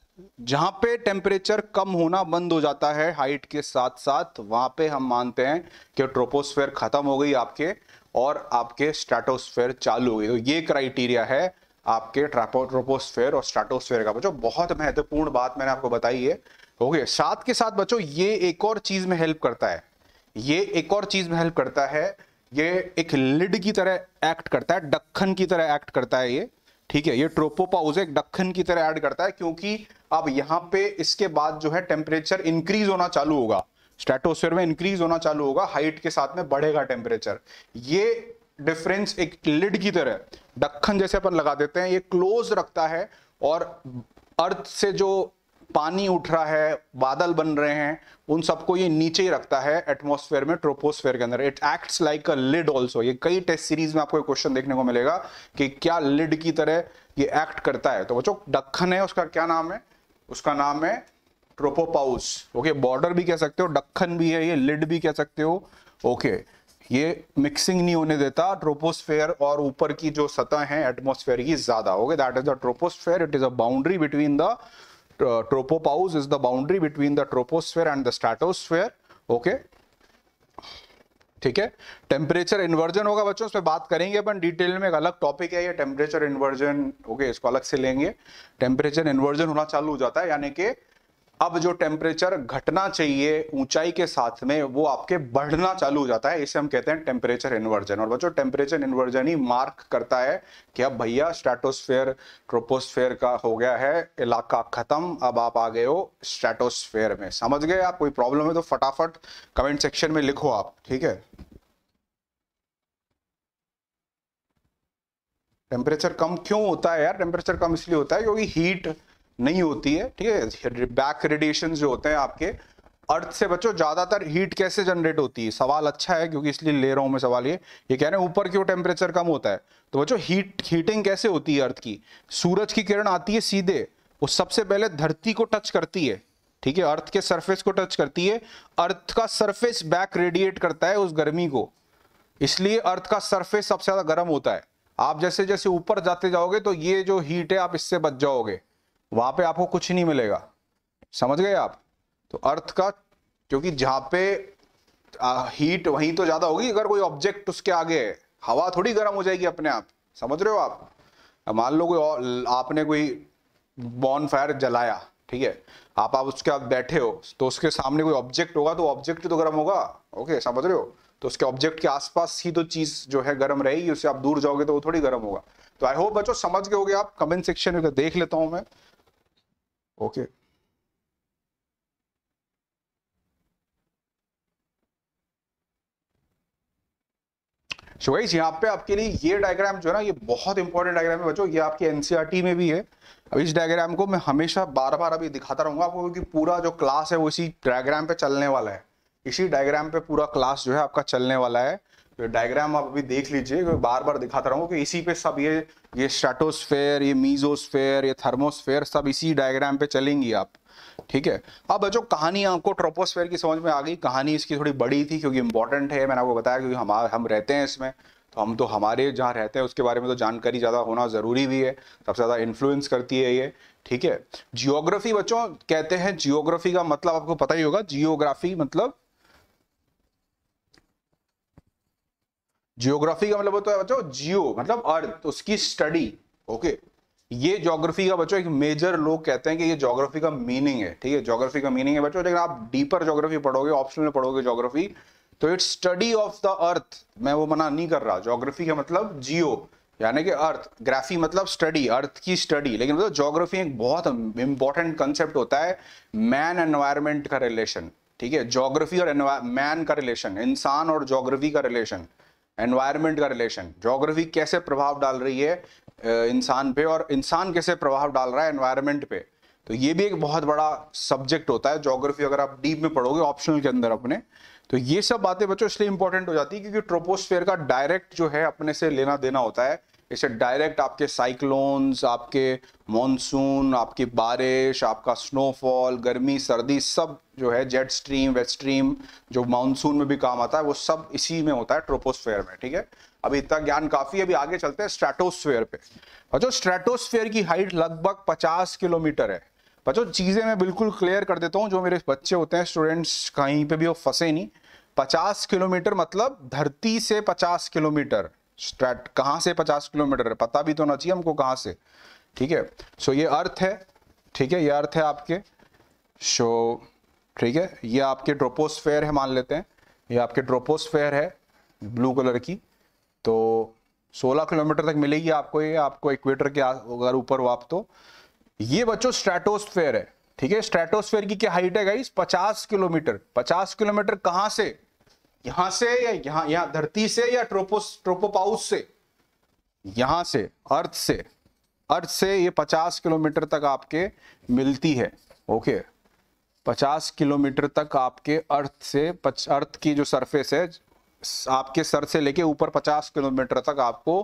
जहां पे टेम्परेचर कम होना बंद हो जाता है हाइट के साथ साथ वहां पे हम मानते हैं कि ट्रोपोस्फेयर खत्म हो गई आपके और आपके स्ट्रेटोस्फेयर चालू हो गई तो ये क्राइटेरिया है आपके ट्रोपोस्फेयर और स्ट्रेटोस्फेयर का बच्चों बहुत महत्वपूर्ण बात मैंने आपको बताई है ओके साथ के साथ बच्चों ये एक और चीज में हेल्प करता है ये एक और चीज में हेल्प करता है ये एक लिड की तरह एक्ट करता है डक्खन की तरह एक्ट करता है ये ठीक है ये ट्रोपोपाउज एक डक्खन की तरह ऐड करता है क्योंकि अब यहाँ पे इसके बाद जो है टेम्परेचर इंक्रीज होना चालू होगा स्ट्रेटोस्फेयर में इंक्रीज होना चालू होगा हाइट के साथ में बढ़ेगा टेम्परेचर ये डिफरेंस एक लिड की तरह डक्खन जैसे अपन लगा देते हैं ये क्लोज रखता है और अर्थ से जो पानी उठ रहा है बादल बन रहे हैं उन सबको ये नीचे ही रखता है एटमोसफेयर में ट्रोपोस्फेयर के अंदर it acts like a lid also ये कई टेस्ट सीरीज में आपको क्वेश्चन देखने को मिलेगा कि क्या लिड की तरह ये एक्ट करता है तो बच्चों दक्खन है उसका क्या नाम है उसका नाम है ट्रोपोपाउस ओके बॉर्डर भी कह सकते हो दक्खन भी है ये लिड भी कह सकते हो ओके ये मिक्सिंग नहीं होने देता ट्रोपोस्फेयर और ऊपर की जो सतह है एटमोस्फेयर की ज्यादा okay that is the troposphere it is a boundary between the uh, tropopause is the boundary between the troposphere and the stratosphere okay ठीक है टेम्परेचर इन्वर्जन होगा बच्चों उस पर बात करेंगे अपन डिटेल में एक अलग टॉपिक है ये टेम्परेचर इन्वर्जन ओके इसको अलग से लेंगे टेम्परेचर इन्वर्जन होना चालू हो जाता है यानी कि अब जो टेम्परेचर घटना चाहिए ऊंचाई के साथ में वो आपके बढ़ना चालू हो जाता है इसे हम कहते हैं टेम्परेचर इन्वर्जन और बच्चों टेम्परेचर इन्वर्जन ही मार्क करता है कि अब भैया स्ट्रेटोस्फेयर ट्रोपोस्फेयर का हो गया है इलाका खत्म अब आप आ गए हो स्ट्रेटोस्फेयर में समझ गए आप कोई प्रॉब्लम है तो फटाफट कमेंट सेक्शन में लिखो आप ठीक है टेम्परेचर कम क्यों होता है यार टेम्परेचर कम इसलिए होता है क्योंकि हीट नहीं होती है ठीक है बैक रेडिएशन जो होते हैं आपके अर्थ से बचो ज्यादातर हीट कैसे जनरेट होती है सवाल अच्छा है क्योंकि इसलिए ले रहा हूं मैं सवाल ये ये कह रहे हैं ऊपर क्यों टेम्परेचर कम होता है तो बच्चों हीट हीटिंग कैसे होती है अर्थ की सूरज की किरण आती है सीधे वो सबसे पहले धरती को टच करती है ठीक है अर्थ के सरफेस को टच करती है अर्थ का सरफेस बैक रेडिएट करता है उस गर्मी को इसलिए अर्थ का सरफेस सबसे ज्यादा गर्म होता है आप जैसे जैसे ऊपर जाते जाओगे तो ये जो हीट है आप इससे बच जाओगे वहां पे आपको कुछ नहीं मिलेगा समझ गए आप तो अर्थ का क्योंकि जहां पे आ, हीट वहीं तो ज्यादा होगी अगर कोई ऑब्जेक्ट उसके आगे है हवा थोड़ी गर्म हो जाएगी अपने आप समझ रहे हो आप मान लो कोई आपने कोई बॉन फायर जलाया ठीक है आप आप उसके आप बैठे हो तो उसके सामने कोई ऑब्जेक्ट होगा तो ऑब्जेक्ट तो गर्म होगा ओके समझ रहे हो तो उसके ऑब्जेक्ट के आसपास ही तो चीज जो है गर्म रहेगी उससे आप दूर जाओगे तो वो थोड़ी गर्म होगा तो आई होप बच्चों समझ गए होगे आप कमेंट सेक्शन में देख लेता हूँ मैं Okay. सो गाइस यहाँ पे आपके लिए ये डायग्राम जो है ना ये बहुत इंपॉर्टेंट डायग्राम है बच्चों ये आपके एनसीईआरटी में भी है अब इस डायग्राम को मैं हमेशा बार बार अभी दिखाता रहूंगा आपको क्योंकि पूरा जो क्लास है वो इसी डायग्राम पे चलने वाला है इसी डायग्राम पे पूरा क्लास जो है आपका चलने वाला है तो डायग्राम आप अभी देख लीजिए बार बार दिखाता रहूँगा कि इसी पे सब ये ये स्ट्रेटोस्फेयर ये मीजोस्फेयर ये थर्मोस्फेयर सब इसी डायग्राम पे चलेंगी आप ठीक है अब बच्चों कहानी आपको ट्रोपोस्फेयर की समझ में आ गई कहानी इसकी थोड़ी बड़ी थी क्योंकि इंपॉर्टेंट है मैंने आपको बताया क्योंकि हम हम रहते हैं इसमें तो हम तो हमारे जहाँ रहते हैं उसके बारे में तो जानकारी ज़्यादा होना ज़रूरी भी है सबसे ज़्यादा इन्फ्लुएंस करती है ये ठीक है जियोग्राफी बच्चों कहते हैं जियोग्राफी का मतलब आपको पता ही होगा जियोग्राफी मतलब जियोग्राफी का मतलब होता है बच्चों जियो मतलब अर्थ उसकी स्टडी ओके ये जोग्राफी का बच्चों एक मेजर लोग कहते हैं कि ये जोग्राफी का मीनिंग है ठीक है जोग्राफी का मीनिंग है बच्चों लेकिन आप डीपर जोग्राफी पढ़ोगे ऑप्शन में पढ़ोगे जोग्राफी तो it's study of the earth मैं वो मना नहीं कर रहा जोग्राफी का मतलब जियो यानी कि अर्थ ग्राफी मतलब स्टडी अर्थ की स्टडी लेकिन मतलब जोग्राफी एक बहुत इंपॉर्टेंट कंसेप्ट होता है मैन एनवायरमेंट का रिलेशन ठीक है जोग्राफी और मैन का रिलेशन इंसान और जोग्राफी का रिलेशन एनवायरनमेंट का रिलेशन जोग्राफी कैसे प्रभाव डाल रही है इंसान पे और इंसान कैसे प्रभाव डाल रहा है एनवायरनमेंट पे तो ये भी एक बहुत बड़ा सब्जेक्ट होता है जोग्राफी अगर आप डीप में पढ़ोगे ऑप्शनल के अंदर अपने तो ये सब बातें बच्चों इसलिए इंपॉर्टेंट हो जाती है क्योंकि ट्रोपोस्फेयर का डायरेक्ट जो है अपने से लेना देना होता है इसे डायरेक्ट आपके साइक्लोन्स आपके मॉनसून आपकी बारिश आपका स्नोफॉल गर्मी सर्दी सब जो है जेट स्ट्रीम वेट स्ट्रीम जो मानसून में भी काम आता है वो सब इसी में होता है ट्रोपोस्फेयर में ठीक है अभी इतना ज्ञान काफ़ी है अभी आगे चलते हैं स्ट्रेटोस्फेयर पे बचो स्ट्रेटोस्फेयर की हाइट लगभग पचास किलोमीटर है बचो चीज़ें मैं बिल्कुल क्लियर कर देता हूँ जो मेरे बच्चे होते हैं स्टूडेंट्स कहीं पे भी वो फंसे नहीं पचास किलोमीटर मतलब धरती से पचास किलोमीटर स्ट्रैट कहां से 50 किलोमीटर है पता भी तो होना चाहिए हमको कहां से ठीक है सो ये अर्थ है ठीक है ये अर्थ है आपके सो ठीक है ये आपके ड्रोपोस्फेयर है मान लेते हैं ये आपके ड्रोपोस्फेयर है ब्लू कलर की तो 16 किलोमीटर तक मिलेगी आपको ये आपको इक्वेटर के अगर ऊपर हो आप तो ये बच्चों स्ट्रेटोस्फेयर है ठीक है स्ट्रेटोस्फेयर की क्या हाइट है गाइस 50 किलोमीटर 50 किलोमीटर कहाँ से यहां से या यहां यहां धरती से या ट्रोपोस ट्रोपोपाउस से यहां से अर्थ से अर्थ से ये 50 किलोमीटर तक आपके मिलती है ओके 50 किलोमीटर तक आपके अर्थ से पच, अर्थ की जो सरफेस है आपके सर से लेके ऊपर 50 किलोमीटर तक आपको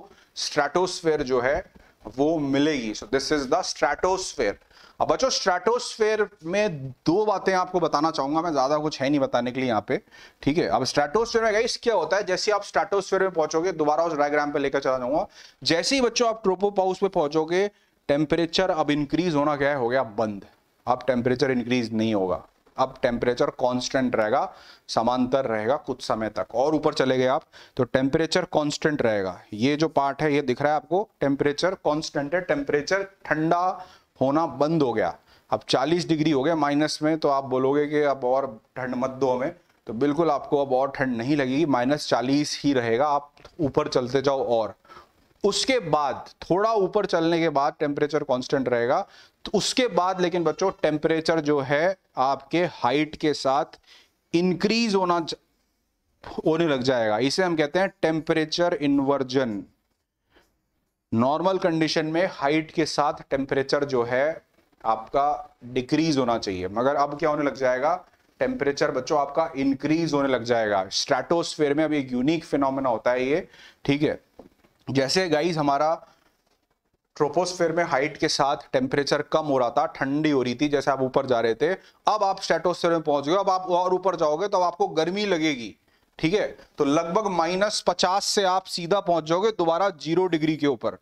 स्ट्रेटोस्फेयर जो है वो मिलेगी so this is the stratosphere अब बच्चों स्ट्रेटोस्फेयर में दो बातें आपको बताना चाहूंगा मैं ज्यादा कुछ है नहीं बताने के लिए यहाँ पे ठीक है अब स्ट्रेटोस्फेयर में गाइस क्या होता है जैसे आप स्ट्रेटोस्फेयर में पहुंचोगे दोबारा उस डायग्राम पे लेकर चला जाऊंगा जैसे ही बच्चों आप ट्रोपोपाउस पे पहुंचोगे टेम्परेचर अब इंक्रीज होना क्या है हो गया बंद अब टेम्परेचर इंक्रीज नहीं होगा अब टेम्परेचर कॉन्स्टेंट रहेगा समांतर रहेगा कुछ समय तक और ऊपर चले गए आप तो टेम्परेचर कॉन्स्टेंट रहेगा ये जो पार्ट है ये दिख रहा है आपको टेम्परेचर कॉन्स्टेंट है टेम्परेचर ठंडा होना बंद हो गया अब 40 डिग्री हो गया माइनस में तो आप बोलोगे कि अब और ठंड मत दो हमें तो बिल्कुल आपको अब और ठंड नहीं लगेगी माइनस चालीस ही रहेगा आप ऊपर चलते जाओ और उसके बाद थोड़ा ऊपर चलने के बाद टेम्परेचर कांस्टेंट रहेगा तो उसके बाद लेकिन बच्चों टेम्परेचर जो है आपके हाइट के साथ इंक्रीज होना होने लग जाएगा इसे हम कहते हैं टेम्परेचर इन्वर्जन नॉर्मल कंडीशन में हाइट के साथ टेम्परेचर जो है आपका डिक्रीज होना चाहिए मगर अब क्या होने लग जाएगा टेम्परेचर बच्चों आपका इंक्रीज होने लग जाएगा स्ट्रेटोस्फेयर में अब एक यूनिक फिनोमेना होता है ये ठीक है जैसे गाइज हमारा ट्रोपोस्फेयर में हाइट के साथ टेम्परेचर कम हो रहा था ठंडी हो रही थी जैसे आप ऊपर जा रहे थे अब आप स्ट्रेटोस्फेयर में पहुंच गए अब आप और ऊपर जाओगे तो आपको गर्मी लगेगी ठीक है तो लगभग माइनस पचास से आप सीधा पहुंच जाओगे दोबारा जीरो डिग्री के ऊपर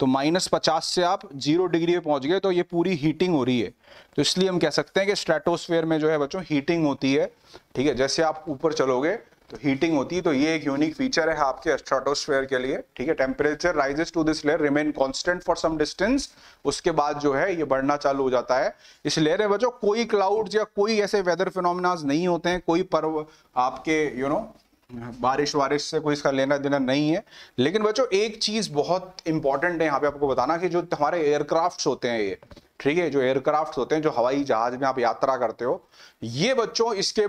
तो माइनस पचास से आप जीरो डिग्री पे पहुंच गए तो ये पूरी हीटिंग हो रही है तो इसलिए हम कह सकते हैं कि स्ट्रेटोस्फेयर में जो है बच्चों हीटिंग होती है ठीक है जैसे आप ऊपर चलोगे तो हीटिंग होती है तो ये एक यूनिक फीचर है आपके स्ट्राटोस्फेयर के लिए ठीक है temperature rises to this layer remain constant for some distance उसके बाद जो है ये बढ़ना चालू हो जाता है इस लेयर में बच्चों कोई क्लाउड्स या कोई ऐसे वेदर फिनोमिनाज नहीं होते हैं कोई पर्व आपके यू you नो know, हाँ, बारिश वारिश से कोई इसका लेना देना नहीं है लेकिन बच्चों एक चीज़ बहुत इंपॉर्टेंट है यहाँ पे आपको बताना कि जो हमारे एयरक्राफ्ट होते हैं ये ठीक है जो एयरक्राफ्ट होते हैं जो हवाई जहाज में आप यात्रा करते हो ये बच्चों इसके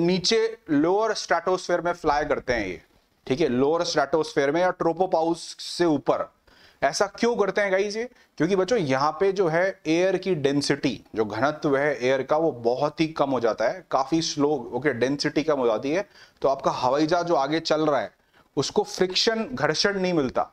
नीचे लोअर स्ट्रेटोस्फेयर में फ्लाई करते हैं ये ठीक है लोअर स्ट्रेटोस्फेयर में या ट्रोपोपाउस से ऊपर ऐसा क्यों करते हैं गाइज ये क्योंकि बच्चों यहाँ पे जो है एयर की डेंसिटी जो घनत्व है एयर का वो बहुत ही कम हो जाता है काफी स्लो ओके डेंसिटी कम हो जाती है तो आपका हवाई जहाज जो आगे चल रहा है उसको फ्रिक्शन घर्षण नहीं मिलता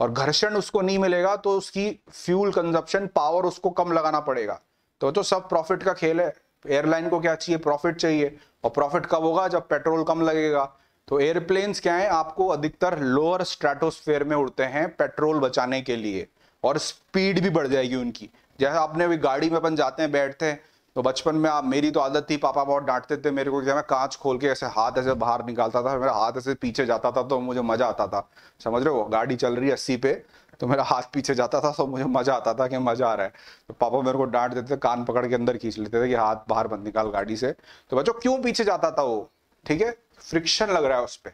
और घर्षण उसको नहीं मिलेगा तो उसकी फ्यूल कंजप्शन पावर उसको कम लगाना पड़ेगा तो तो सब प्रॉफिट का खेल है एयरलाइन को क्या चाहिए प्रॉफिट चाहिए और प्रॉफिट कब होगा जब पेट्रोल कम लगेगा तो एयरप्लेन्स क्या है आपको अधिकतर लोअर स्ट्रेटोस्फेयर में उड़ते हैं पेट्रोल बचाने के लिए और स्पीड भी बढ़ जाएगी उनकी जैसे आपने अभी गाड़ी में अपन जाते हैं बैठते हैं तो बचपन में आप मेरी तो आदत थी पापा बहुत डांटते थे मेरे को मैं कांच खोल के ऐसे हाथ ऐसे बाहर निकालता था मेरा हाथ ऐसे पीछे जाता था तो मुझे मजा आता था समझ रहे हो गाड़ी चल रही है अस्सी पे तो मेरा हाथ पीछे जाता था तो मुझे मजा आता था कि मजा आ रहा है तो पापा मेरे को डांट देते थे कान पकड़ के अंदर खींच लेते थे कि हाथ बाहर बंद निकाल गाड़ी से तो बच्चों क्यों पीछे जाता था वो ठीक है फ्रिक्शन लग रहा है उस पर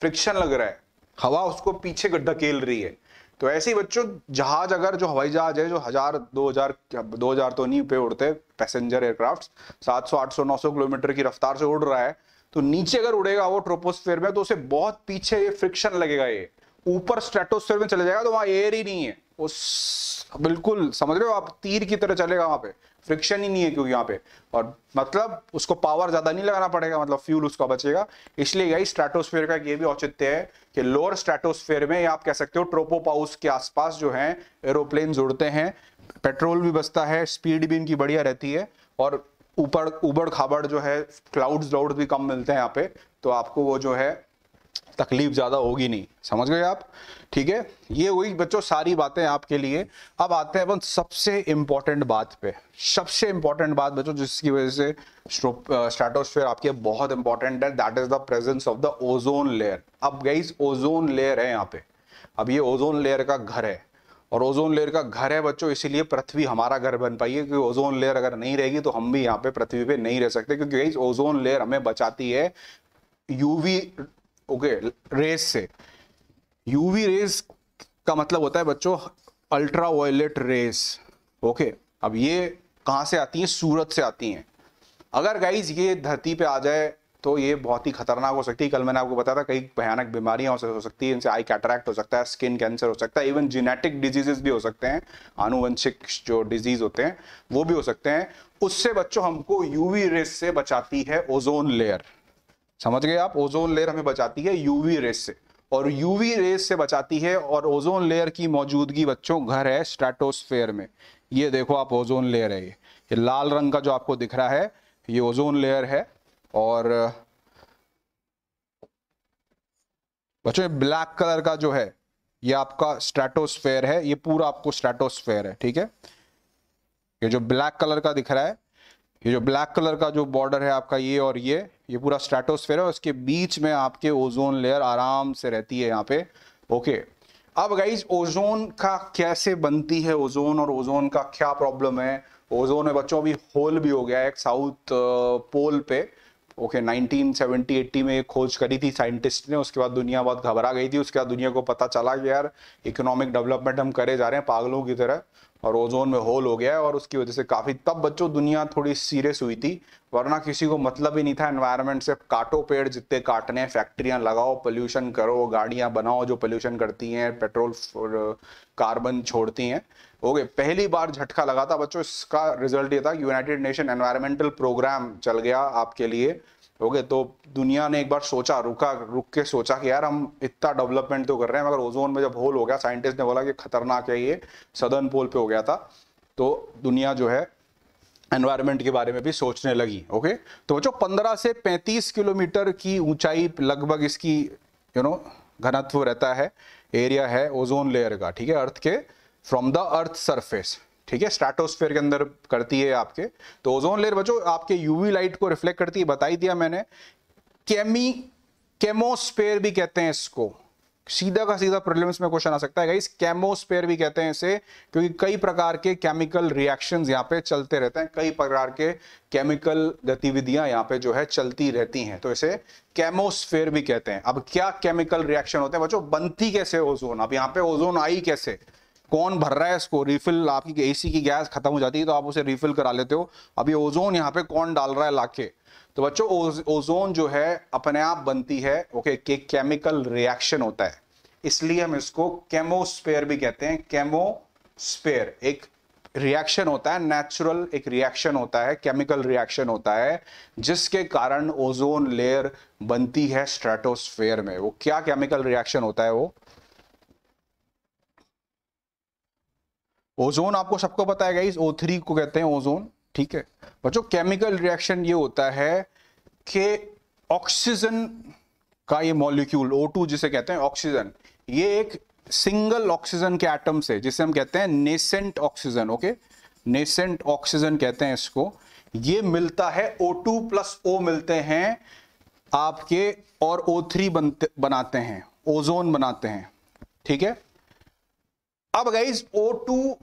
फ्रिक्शन लग रहा है हवा उसको पीछे धकेल रही है तो ऐसे ही बच्चों जहाज अगर जो हवाई जहाज है जो हजार दो हजार दो हजार तो नहीं पे उड़ते पैसेंजर एयरक्राफ्ट सात सौ आठ सौ नौ सौ किलोमीटर की रफ्तार से उड़ रहा है तो नीचे अगर उड़ेगा वो ट्रोपोस्फेयर में तो उसे बहुत पीछे ये फ्रिक्शन लगेगा ये ऊपर स्ट्रेटोस्फेयर में चले जाएगा तो वहां एयर ही नहीं है उस बिल्कुल समझ रहे हो आप तीर की तरह चलेगा वहां पे फ्रिक्शन ही नहीं है क्योंकि यहाँ पे और मतलब उसको पावर ज़्यादा नहीं लगाना पड़ेगा मतलब फ्यूल उसका बचेगा इसलिए यही स्ट्रेटोस्फेयर का ये भी औचित्य है कि लोअर स्ट्रेटोस्फेयर में आप कह सकते हो ट्रोपोपाउस के आसपास जो है एरोप्लेन जुड़ते हैं पेट्रोल भी बचता है स्पीड भी इनकी बढ़िया रहती है और ऊपर उबड़ खाबड़ जो है क्लाउड्स लाउड भी कम मिलते हैं यहाँ पे तो आपको वो जो है तकलीफ ज़्यादा होगी नहीं समझ गए आप ठीक है ये हुई बच्चों सारी बातें आपके लिए अब आते हैं अपन सबसे इंपॉर्टेंट बात पे सबसे इंपॉर्टेंट बात बच्चों जिसकी वजह से स्ट्रेटोस्फेयर आपके बहुत इंपॉर्टेंट है that is the presence of the ozone layer अब गई ओजोन लेयर है यहाँ पे अब ये ओजोन लेयर का घर है और ओजोन लेयर का घर है बच्चों इसीलिए पृथ्वी हमारा घर बन पाई है क्योंकि ओजोन लेयर अगर नहीं रहेगी तो हम भी यहाँ पे पृथ्वी पे नहीं रह सकते क्योंकि ओजोन लेयर हमें बचाती है यूवी ओके रेस से यूवी रेस का मतलब होता है बच्चों अल्ट्रा वायलेट रेस ओके अब ये कहाँ से आती हैं सूरत से आती हैं अगर गाइज ये धरती पे आ जाए तो ये बहुत ही खतरनाक हो सकती है कल मैंने आपको बताया था कई भयानक बीमारियां हो सकती है इनसे आई कैटरैक्ट हो सकता है स्किन कैंसर हो सकता है इवन जेनेटिक डिजीजेस भी हो सकते हैं आनुवंशिक जो डिजीज होते हैं वो भी हो सकते हैं उससे बच्चों हमको यूवी रेस से बचाती है ओजोन लेयर समझ गए आप ओजोन लेयर हमें बचाती है यूवी रेस से और यूवी रेस से बचाती है और ओजोन लेयर की मौजूदगी बच्चों घर है स्ट्रेटोस्फेयर में ये देखो आप ओजोन लेयर है ये ये लाल रंग का जो आपको दिख रहा है ये ओजोन लेयर है और बच्चों ये ब्लैक कलर का जो है ये आपका स्ट्रेटोस्फेयर है ये पूरा आपको स्ट्रेटोस्फेयर है ठीक है ये जो ब्लैक कलर का दिख रहा है ये जो ब्लैक कलर का जो बॉर्डर है आपका ये और ये ये पूरा स्ट्रेटोस्फेयर है उसके बीच में आपके ओजोन लेयर आराम से रहती है यहाँ पे ओके अब गाइज ओजोन का कैसे बनती है ओजोन और ओजोन का क्या प्रॉब्लम है ओजोन में बच्चों अभी होल भी हो गया है साउथ पोल पे ओके नाइनटीन सेवेंटी एट्टी में खोज करी थी साइंटिस्ट ने उसके बाद दुनिया बहुत घबरा गई थी उसके बाद दुनिया को पता चला कि यार इकोनॉमिक डेवलपमेंट हम करे जा रहे हैं पागलों की तरह और ओजोन में होल हो गया है और उसकी वजह से काफ़ी तब बच्चों दुनिया थोड़ी सीरियस हुई थी वरना किसी को मतलब ही नहीं था एनवायरनमेंट से काटो पेड़ जितने काटने फैक्ट्रियां लगाओ पोल्यूशन करो गाड़ियां बनाओ जो पोल्यूशन करती हैं पेट्रोल कार्बन छोड़ती हैं ओके पहली बार झटका लगा था बच्चों इसका रिजल्ट ये था यूनाइटेड नेशन एनवायरमेंटल प्रोग्राम चल गया आपके लिए ओके तो दुनिया ने एक बार सोचा रुका रुक के सोचा कि यार हम इतना डेवलपमेंट तो कर रहे हैं मगर ओजोन में जब होल हो गया साइंटिस्ट ने बोला कि खतरनाक है ये सदर्न पोल पे हो गया था तो दुनिया जो है एनवायरमेंट के बारे में भी सोचने लगी ओके तो बच्चों पंद्रह से पैंतीस किलोमीटर की ऊंचाई लगभग इसकी यू नो घनत्व रहता है एरिया है ओजोन लेयर का ठीक है अर्थ के फ्रॉम द अर्थ सरफेस ठीक है स्ट्रेटोस्फेयर के अंदर करती है आपके तो ओजोन लेयर बचो आपके यूवी लाइट को रिफ्लेक्ट करती है बताई दिया मैंने केमी केमोस्पेयर भी कहते हैं इसको सीधा का सीधा प्रिलिम्स में क्वेश्चन आ सकता है गाइस कैमोस्पेयर भी कहते हैं इसे क्योंकि कई प्रकार के केमिकल रिएक्शंस यहाँ पे चलते रहते हैं कई प्रकार के केमिकल गतिविधियां यहाँ पे जो है चलती रहती हैं तो इसे केमोस्फेयर भी कहते हैं अब क्या केमिकल रिएक्शन होते हैं बच्चों बनती कैसे ओजोन अब यहाँ पे ओजोन आई कैसे कौन भर रहा है इसको रिफिल आपकी एसी की गैस खत्म हो जाती है तो आप उसे रिफिल करा लेते हो अब ये ओजोन यहाँ पे कौन डाल रहा है लाके तो बच्चों ओजोन जो है अपने आप बनती है ओके के केमिकल रिएक्शन होता है इसलिए हम इसको केमोस्पेयर भी कहते हैं केमोस्पेयर एक रिएक्शन होता है नेचुरल एक रिएक्शन होता है केमिकल रिएक्शन होता है जिसके कारण ओजोन लेयर बनती है स्ट्रेटोस्फेयर में वो क्या केमिकल रिएक्शन होता है वो ओजोन आपको सबको पता है गाइस ओ थ्री को कहते हैं ओजोन ठीक है बच्चों केमिकल रिएक्शन ये होता है कि ऑक्सीजन का ये मॉलिक्यूल O2 जिसे कहते हैं ऑक्सीजन ये एक सिंगल ऑक्सीजन के एटम से जिसे हम कहते हैं nascent oxygen okay nascent oxygen कहते हैं इसको ये मिलता है O2 प्लस ओ मिलते हैं आपके और O3 बनते बनाते हैं ओजोन बनाते हैं ठीक है अब ओ O2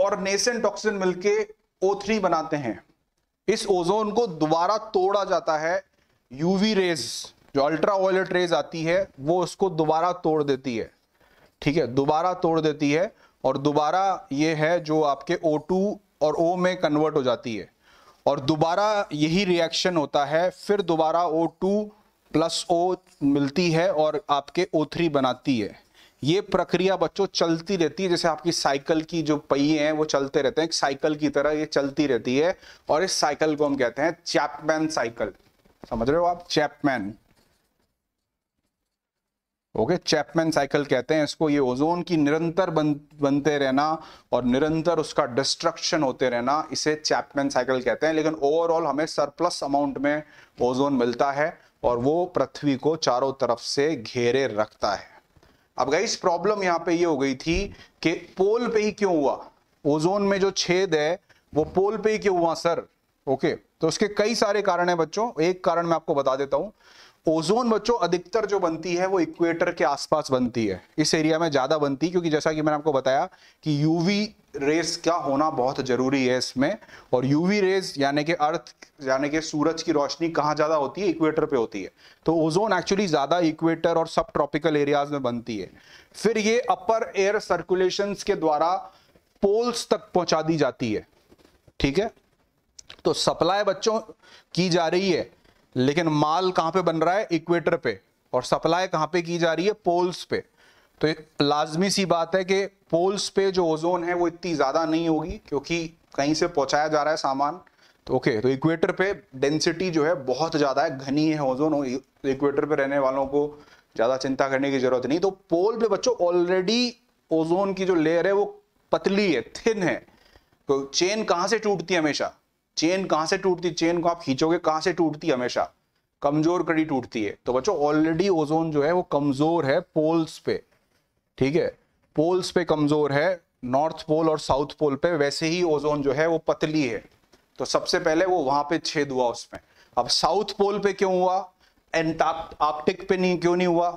और नेसेंट मिलकर मिलके O3 बनाते हैं इस ओजोन को दोबारा तोड़ा जाता है यूवी रेज जो अल्ट्रा वायलेट रेज आती है वो उसको दोबारा तोड़ देती है ठीक है दोबारा तोड़ देती है और दोबारा ये है जो आपके O2 और O में कन्वर्ट हो जाती है और दोबारा यही रिएक्शन होता है फिर दोबारा O2 प्लस O मिलती है और आपके O3 बनाती है ये प्रक्रिया बच्चों चलती रहती है जैसे आपकी साइकिल की जो पहिए हैं वो चलते रहते हैं साइकिल की तरह ये चलती रहती है और इस साइकिल को हम कहते हैं चैपमैन साइकिल समझ रहे हो आप चैपमैन ओके चैपमैन साइकिल कहते हैं इसको ये ओजोन की निरंतर बन, बनते रहना और निरंतर उसका डिस्ट्रक्शन होते रहना इसे चैपमैन साइकिल कहते हैं लेकिन ओवरऑल हमें सरप्लस अमाउंट में ओजोन मिलता है और वो पृथ्वी को चारों तरफ से घेरे रखता है अब गई प्रॉब्लम यहां पे ये हो गई थी कि पोल पे ही क्यों हुआ ओजोन में जो छेद है वो पोल पे ही क्यों हुआ सर ओके तो उसके कई सारे कारण है बच्चों एक कारण मैं आपको बता देता हूं ओजोन बच्चों अधिकतर जो बनती है वो इक्वेटर के आसपास बनती है इस एरिया में ज्यादा बनती है क्योंकि जैसा कि मैंने आपको बताया कि यूवी रेस का होना बहुत ज़रूरी है इसमें और यूवी रेस यानी कि अर्थ यानी कि सूरज की रोशनी कहाँ ज़्यादा होती है इक्वेटर पे होती है तो ओजोन एक्चुअली ज़्यादा इक्वेटर और सब ट्रॉपिकल एरियाज में बनती है फिर ये अपर एयर सर्कुलेशन के द्वारा पोल्स तक पहुंचा दी जाती है ठीक है तो सप्लाई बच्चों की जा रही है लेकिन माल कहां पे बन रहा है इक्वेटर पे और सप्लाई कहां पे की जा रही है पोल्स पे तो लाजमी सी बात है कि पोल्स पे जो ओजोन है वो इतनी ज़्यादा नहीं होगी क्योंकि कहीं से पहुंचाया जा रहा है सामान तो ओके तो इक्वेटर पे डेंसिटी जो है बहुत ज़्यादा है घनी है ओजोन इक्वेटर पे रहने वालों को ज़्यादा चिंता करने की ज़रूरत नहीं तो पोल पे बच्चों ऑलरेडी ओजोन की जो लेयर है वो पतली है थिन है तो चेन कहाँ से टूटती है हमेशा चेन कहाँ से टूटती चेन को आप खींचोगे कहाँ से टूटती है हमेशा कमज़ोर कड़ी टूटती है तो बच्चों ऑलरेडी ओजोन जो है वो कमज़ोर है पोल्स पे ठीक है पोल्स पे कमजोर है नॉर्थ पोल और साउथ पोल पे वैसे ही ओजोन जो है वो पतली है तो सबसे पहले वो वहां पे छेद हुआ उसमें अब साउथ पोल पे क्यों हुआ एंटार्क्टिक पे नहीं क्यों नहीं हुआ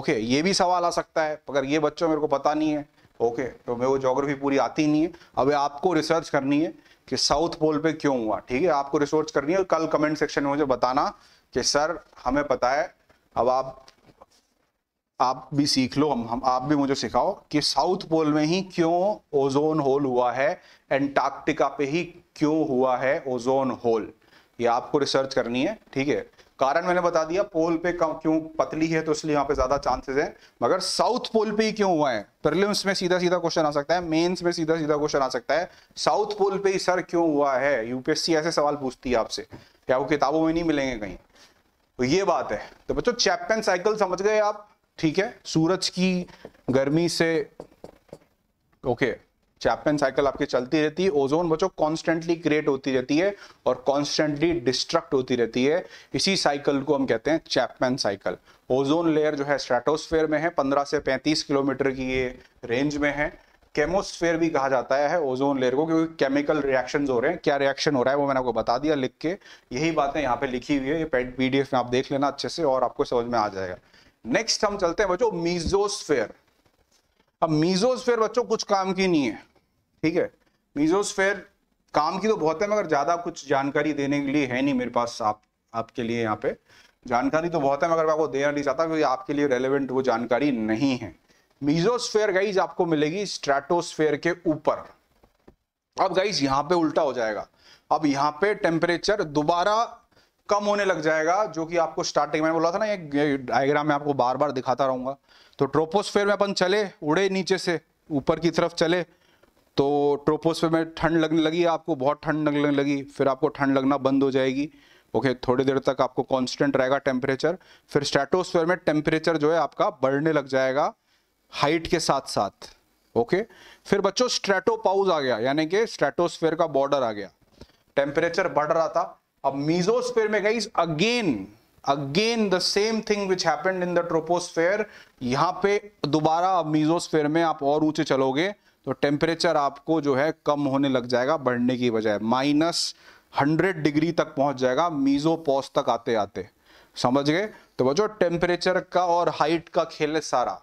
ओके ये भी सवाल आ सकता है अगर ये बच्चों मेरे को पता नहीं है ओके तो मेरे को जोग्राफी पूरी आती नहीं है अब आपको रिसर्च करनी है कि साउथ पोल पे क्यों हुआ ठीक है आपको रिसर्च करनी है कल कमेंट सेक्शन में मुझे बताना कि सर हमें पता है अब आप आप भी सीख लो हम, हम आप भी मुझे सिखाओ कि साउथ पोल में ही क्यों ओजोन होल हुआ है एंटार्क्टिका पे ही क्यों हुआ है ओजोन होल ये आपको रिसर्च करनी है ठीक है कारण मैंने बता दिया पोल पे क्यों पतली है तो इसलिए यहाँ पे ज्यादा चांसेस हैं मगर साउथ पोल पे ही क्यों हुआ है प्रिलिम्स में सीधा सीधा क्वेश्चन आ सकता है मेंस में सीधा सीधा क्वेश्चन आ सकता है साउथ पोल पे ही सर क्यों हुआ है यूपीएससी ऐसे सवाल पूछती है आपसे क्या वो किताबों में नहीं मिलेंगे कहीं तो ये बात है तो बच्चों चैपन साइकिल समझ गए आप ठीक है सूरज की गर्मी से ओके चैपमैन साइकिल आपके चलती रहती है ओजोन बचो कॉन्स्टेंटली क्रिएट होती रहती है और कॉन्स्टेंटली डिस्ट्रक्ट होती रहती है इसी साइकिल को हम कहते हैं चैपमैन साइकिल ओजोन लेयर जो है स्ट्रेटोस्फेयर में है 15 से 35 किलोमीटर की ये रेंज में है केमोस्फेयर भी कहा जाता है ओजोन लेयर को क्योंकि केमिकल रिएक्शन हो रहे हैं क्या रिएक्शन हो रहा है वो मैंने आपको बता दिया लिख के यही बातें यहाँ पे लिखी हुई है ये पीडीएफ में आप देख लेना अच्छे से और आपको समझ में आ जाएगा नेक्स्ट हम चलते हैं बच्चों मीजोस्फेयर अब मीजोस्फेयर बच्चों कुछ काम की नहीं है ठीक है मीजोस्फेयर काम की तो बहुत है मगर ज़्यादा कुछ जानकारी देने के लिए है नहीं मेरे पास आप आपके लिए यहाँ पे जानकारी तो बहुत है मगर मैं आपको देना नहीं चाहता क्योंकि आपके लिए रेलिवेंट वो जानकारी नहीं है मीजोस्फेयर गाइज आपको मिलेगी स्ट्रेटोस्फेयर के ऊपर अब गाइज यहाँ पे उल्टा हो जाएगा अब यहाँ पे टेम्परेचर दोबारा कम होने लग जाएगा जो कि आपको स्टार्टिंग में बोला था ना एक डायग्राम में आपको बार बार दिखाता रहूंगा तो ट्रोपोस्फेयर में अपन चले उड़े नीचे से ऊपर की तरफ चले तो ट्रोपोस्फेयर में ठंड लगने लगी आपको बहुत ठंड लगने लगी फिर आपको ठंड लगना बंद हो जाएगी ओके okay, थोड़ी देर तक आपको कांस्टेंट रहेगा टेम्परेचर फिर स्टेटोस्फेयर में टेम्परेचर जो है आपका बढ़ने लग जाएगा हाइट के साथ साथ ओके okay? फिर बच्चों स्ट्रेटोपाउज आ गया यानी कि स्ट्रेटोस्फेयर का बॉर्डर आ गया टेम्परेचर बढ़ रहा था अब मीजोस्फेयर में गई again again the same thing which happened in the troposphere यहां पे दोबारा अब मीजोस्फेयर में आप और ऊंचे चलोगे तो टेम्परेचर आपको जो है कम होने लग जाएगा बढ़ने की बजाय माइनस हंड्रेड डिग्री तक पहुंच जाएगा मीजोपॉस तक आते आते समझ गए तो वह जो टेम्परेचर का और हाइट का खेल है सारा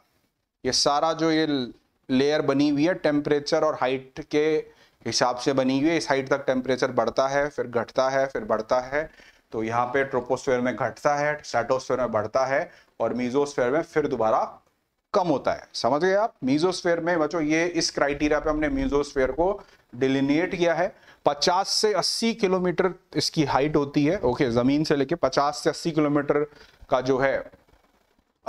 ये सारा जो ये लेयर बनी हुई है टेम्परेचर और हाइट के हिसाब से बनी हुई है इस हाइट तक टेम्परेचर बढ़ता है फिर घटता है फिर बढ़ता है तो यहाँ पे ट्रोपोस्फेयर में घटता है सेटोस्फेयर में बढ़ता है और मीजोस्फेयर में फिर दोबारा कम होता है समझ गए आप मीजोस्फेयर में बच्चों ये इस क्राइटेरिया पे हमने मीजोस्फेयर को डिलिनेट किया है 50 से 80 किलोमीटर इसकी हाइट होती है ओके जमीन से लेके 50 से 80 किलोमीटर का जो है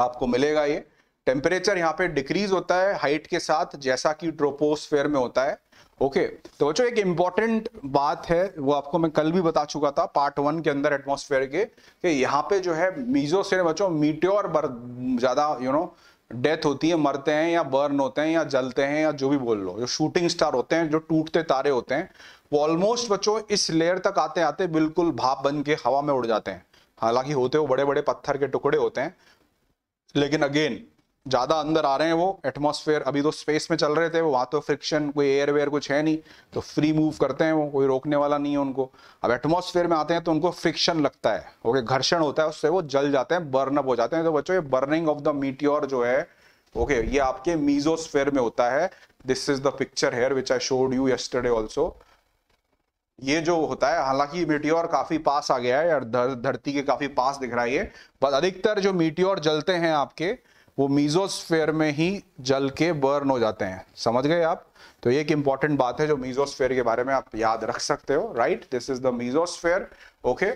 आपको मिलेगा ये टेम्परेचर यहाँ पे डिक्रीज होता है हाइट के साथ जैसा कि ट्रोपोस्फेयर में होता है ओके तो बच्चों एक इम्पॉर्टेंट बात है वो आपको मैं कल भी बता चुका था पार्ट वन के अंदर एटमॉस्फेयर के कि यहाँ पे जो है मीजो से बच्चों मीट्योर ज़्यादा यू नो डेथ होती है मरते हैं या बर्न होते हैं या जलते हैं या जो भी बोल लो जो शूटिंग स्टार होते हैं जो टूटते तारे होते हैं वो ऑलमोस्ट बच्चों इस लेयर तक आते आते बिल्कुल भाप बन के हवा में उड़ जाते हैं हालांकि होते वो बड़े बड़े पत्थर के टुकड़े होते हैं लेकिन अगेन ज़्यादा अंदर आ रहे हैं वो एटमॉस्फेयर अभी तो स्पेस में चल रहे थे वो वहाँ तो फ्रिक्शन कोई एयर वेयर कुछ है नहीं तो फ्री मूव करते हैं वो कोई रोकने वाला नहीं है उनको अब एटमॉस्फेयर में आते हैं तो उनको फ्रिक्शन लगता है ओके घर्षण होता है उससे वो जल जाते हैं बर्न अप हो जाते हैं तो बच्चों ये बर्निंग ऑफ द मीटियोर जो है ओके ये आपके मीजोस्फेयर में होता है this is the picture here which I showed you yesterday also ये जो होता है हालांकि मीटियोर काफी पास आ गया है धरती के काफी पास दिख रहा है ये बस अधिकतर जो मीटियोर जलते हैं आपके वो मीजोस्फेयर में ही जल के बर्न हो जाते हैं समझ गए आप तो ये एक इंपॉर्टेंट बात है जो मीजोस्फेयर के बारे में आप याद रख सकते हो right this is the mesosphere okay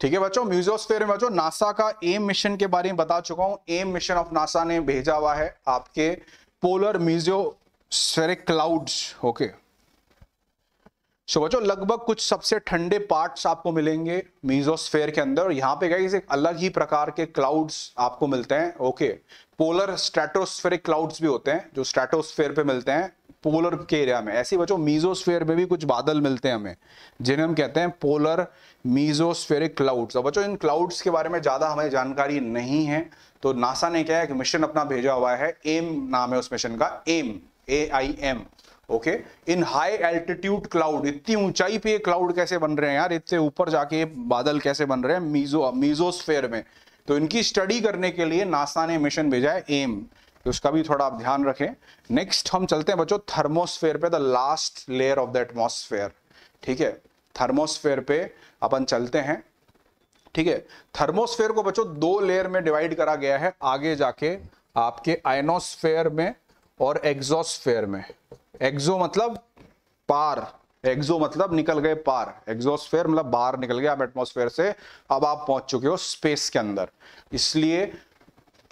ठीक है बच्चों म्यूजोस्फेयर में बच्चों नासा का एम मिशन के बारे में बता चुका हूं एम मिशन ऑफ नासा ने भेजा हुआ है आपके polar mesospheric clouds okay so so, बच्चों लगभग कुछ सबसे ठंडे पार्ट्स आपको मिलेंगे मीजोस्फेयर के अंदर यहाँ पे क्या एक अलग ही प्रकार के क्लाउड्स आपको मिलते हैं ओके पोलर स्ट्रेटोस्फेरिक क्लाउड्स भी होते हैं जो स्ट्रेटोस्फेयर पे मिलते हैं पोलर के एरिया में ऐसे बच्चों मीजोस्फेयर में भी कुछ बादल मिलते हैं हमें जिन्हें हम कहते हैं पोलर मीजोस्फेरिक क्लाउड्स और बच्चों इन क्लाउड्स के बारे में ज़्यादा हमें जानकारी नहीं है तो नासा ने क्या है कि मिशन अपना भेजा हुआ है एम नाम है उस मिशन का M A I M okay in high altitude cloud इतनी ऊंचाई पे क्लाउड कैसे बन रहे हैं यार इतने ऊपर जाके बादल कैसे बन रहे हैं मीजो मीजोस्फेयर में तो इनकी स्टडी करने के लिए नासा ने मिशन भेजा है एम तो उसका भी थोड़ा आप ध्यान रखें नेक्स्ट हम चलते हैं बच्चों थर्मोस्फेयर पे the last layer of the atmosphere ठीक है थर्मोस्फेयर पे अपन चलते हैं ठीक है थर्मोस्फेयर को बच्चों दो लेयर में डिवाइड करा गया है आगे जाके आपके आयनोस्फेयर में और एग्जोस्फेयर में एक्सो मतलब पार एक्सो मतलब निकल गए पार एक्सोस्फेयर मतलब बाहर निकल गए आप एटमोस्फेयर से अब आप पहुंच चुके हो स्पेस के अंदर इसलिए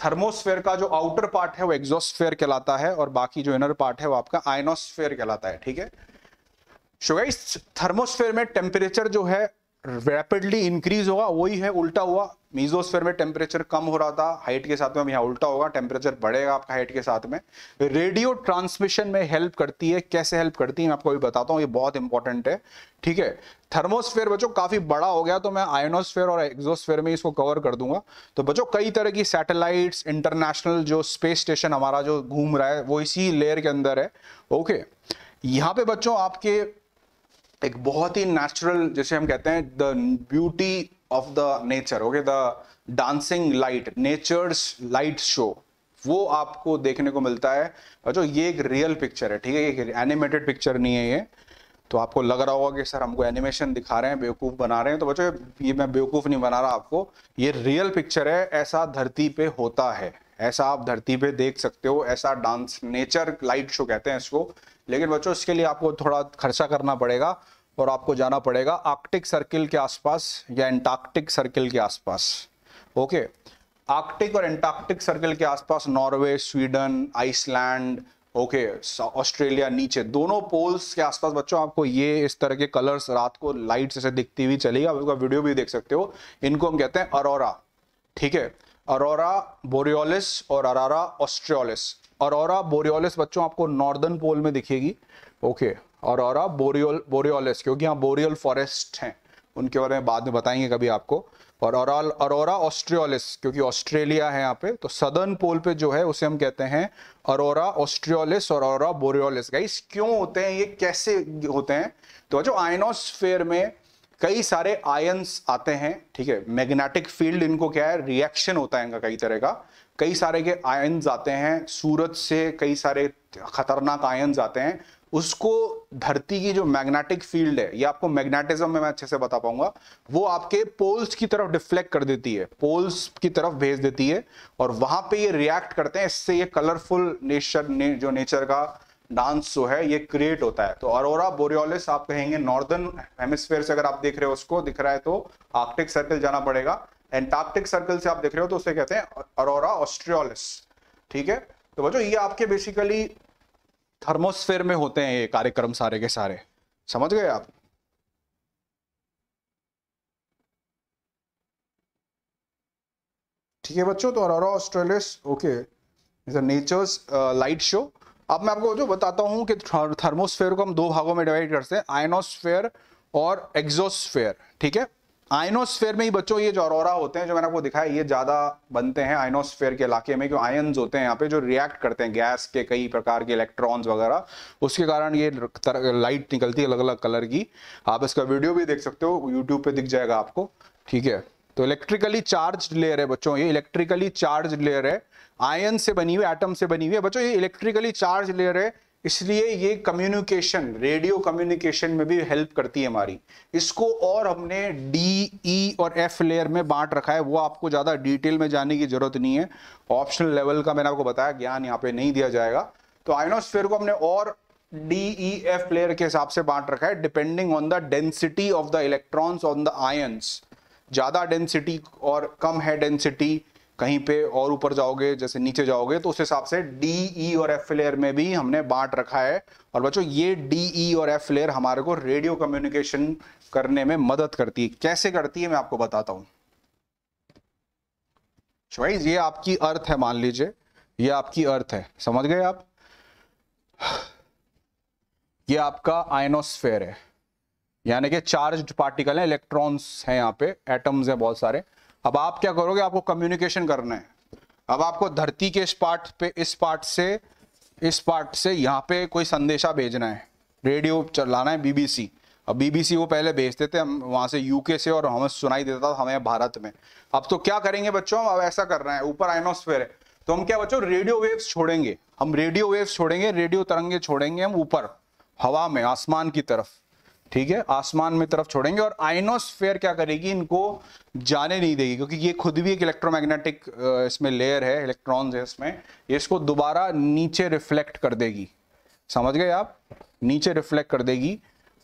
थर्मोस्फेयर का जो आउटर पार्ट है वो एक्सोस्फेयर कहलाता है और बाकी जो इनर पार्ट है वो आपका आइनोस्फेयर कहलाता है ठीक है थर्मोस्फेयर में टेम्परेचर जो है रैपिडली इंक्रीज होगा वही है उल्टा हुआ मीजोस्फेयर में टेम्परेचर कम हो रहा था हाइट के साथ में अब यहाँ उल्टा होगा टेम्परेचर बढ़ेगा आपका हाइट के साथ में रेडियो ट्रांसमिशन में हेल्प करती है कैसे हेल्प करती है मैं आपको भी बताता हूँ ये बहुत इंपॉर्टेंट है ठीक है थर्मोस्फेयर बच्चों काफी बड़ा हो गया तो मैं आयनोस्फेयर और एक्जोस्फेयर में इसको कवर कर दूंगा तो बच्चों कई तरह की सैटेलाइट्स इंटरनेशनल जो स्पेस स्टेशन हमारा जो घूम रहा है वो इसी लेयर के अंदर है ओके यहाँ पे बच्चों आपके एक बहुत ही नेचुरल जैसे हम कहते हैं the beauty of the nature okay the dancing light nature's light show वो आपको देखने को मिलता है जो अच्छा, ये एक रियल पिक्चर है ठीक है एक एनिमेटेड पिक्चर नहीं है ये तो आपको लग रहा होगा कि सर हमको एनिमेशन दिखा रहे हैं बेवकूफ़ बना रहे हैं तो बच्चों ये मैं बेवकूफ़ नहीं बना रहा आपको ये रियल पिक्चर है ऐसा धरती पे होता है ऐसा आप धरती पे देख सकते हो ऐसा डांस नेचर लाइट शो कहते हैं इसको लेकिन बच्चों इसके लिए आपको थोड़ा खर्चा करना पड़ेगा और आपको जाना पड़ेगा आर्कटिक सर्किल के आसपास या एंटार्कटिक सर्किल के आसपास ओके आर्कटिक और एंटार्कटिक सर्किल के आसपास Norway Sweden Iceland okay Australia नीचे दोनों पोल्स के आसपास बच्चों आपको ये इस तरह के कलर्स रात को लाइट से दिखती हुई चलेगी आप उसका वीडियो भी देख सकते हो इनको हम कहते हैं अरोरा ठीक है अरोरा बोरियोलिस और अरारा ऑस्ट्रियोलिस अरोरा बोरियोलिस बच्चों आपको नॉर्दर्न पोल में दिखेगी ओके अरोरा बोरियोल बोरियोलिस क्योंकि यहाँ बोरियल फॉरेस्ट हैं उनके बारे में बाद में बताएंगे कभी आपको और अरोरा ऑस्ट्रियोलिस क्योंकि ऑस्ट्रेलिया है यहाँ पे तो सदर्न पोल पे जो है उसे हम कहते हैं अरोरा ऑस्ट्रियोलिस और अरोरा बोरियोलिस गाइस क्यों होते हैं ये कैसे होते हैं तो जो आयनोस्फेयर में कई सारे आयन्स आते हैं ठीक है मैग्नेटिक फील्ड इनको क्या है रिएक्शन होता है इनका कई तरह का कई सारे के आयन्स आते हैं सूरज से कई सारे खतरनाक आयन्स आते हैं उसको धरती की जो मैग्नेटिक फील्ड है ये आपको मैग्नेटिज्म में मैं अच्छे से बता पाऊंगा वो आपके पोल्स की तरफ डिफ्लेक्ट कर देती है पोल्स की तरफ भेज देती है और वहां पे ये रिएक्ट करते हैं इससे ये कलरफुल नेचर ने, जो नेचर का डांस जो है ये क्रिएट होता है तो अरोरा बोरियोलिस आप कहेंगे नॉर्दर्न हेमिस्फेयर से अगर आप देख रहे हो उसको दिख रहा है तो आर्कटिक सर्कल जाना पड़ेगा एंटार्क्टिक सर्कल से आप देख रहे हो तो उसे कहते हैं अरोरा ऑस्ट्रियोलिस ठीक है तो बच्चों ये आपके बेसिकली थर्मोस्फेयर में होते हैं ये कार्यक्रम सारे के सारे समझ गए आप ठीक है बच्चों तो aurora australis okay nature's light show अब मैं आपको जो बताता हूं कि थर्मोस्फेयर को हम दो भागों में डिवाइड करते हैं आयनोस्फेयर और एग्जोस्फेयर ठीक है आयनोस्फेयर में ही बच्चों ये जो अरोरा होते हैं जो मैंने आपको दिखाया ये ज्यादा बनते हैं आयनोस्फेयर के इलाके में क्यों आयन होते हैं यहाँ पे जो रिएक्ट करते हैं गैस के कई प्रकार के इलेक्ट्रॉन्स वगैरह उसके कारण ये लाइट निकलती है अलग अलग कलर की आप इसका वीडियो भी देख सकते हो यूट्यूब पे दिख जाएगा आपको ठीक है तो इलेक्ट्रिकली चार्ज लेयर है बच्चों ये इलेक्ट्रिकली चार्ज लेयर है आयन से बनी हुई एटम से बनी हुई है बच्चों ये इलेक्ट्रिकली चार्ज लेयर है इसलिए ये कम्युनिकेशन रेडियो कम्युनिकेशन में भी हेल्प करती है हमारी इसको और हमने डी ई e और एफ लेयर में बांट रखा है वो आपको ज़्यादा डिटेल में जाने की ज़रूरत नहीं है ऑप्शनल लेवल का मैंने आपको बताया ज्ञान यहाँ पे नहीं दिया जाएगा तो आइनोस्फेयर को हमने और डी ई एफ लेयर के हिसाब से बांट रखा है depending on the density of the electrons on the ions ज़्यादा डेंसिटी और कम है डेंसिटी कहीं पे और ऊपर जाओगे जैसे नीचे जाओगे तो उस हिसाब से डी ई e और एफ लेयर में भी हमने बांट रखा है और बच्चों ये डी ई e और एफ लेयर हमारे को रेडियो कम्युनिकेशन करने में मदद करती है कैसे करती है मैं आपको बताता हूं चॉइस ये आपकी अर्थ है मान लीजिए ये आपकी अर्थ है समझ गए आप ये आपका आयनोस्फेयर है यानी कि चार्ज पार्टिकल है इलेक्ट्रॉन्स हैं यहाँ पे एटम्स हैं बहुत सारे अब आप क्या करोगे आपको कम्युनिकेशन करना है अब आपको धरती के इस पार्ट पे इस पार्ट से इस पार्ट से यहाँ पे कोई संदेशा भेजना है रेडियो चलाना है बीबीसी अब बीबीसी वो पहले भेजते थे हम वहाँ से यूके से और हमें सुनाई देता था हमें भारत में अब तो क्या करेंगे बच्चों अब ऐसा कर रहे हैं ऊपर आइनोस्फेयर है तो हम क्या बच्चों रेडियो वेव्स छोड़ेंगे हम रेडियो वेव्स छोड़ेंगे रेडियो तरंगे छोड़ेंगे हम ऊपर हवा में आसमान की तरफ ठीक है आसमान में तरफ छोड़ेंगे और आइनोस्फेयर क्या करेगी इनको जाने नहीं देगी क्योंकि ये खुद भी एक इलेक्ट्रोमैग्नेटिक इसमें लेयर है इलेक्ट्रॉन्स है इसमें ये इसको दोबारा नीचे रिफ्लेक्ट कर देगी समझ गए आप नीचे रिफ्लेक्ट कर देगी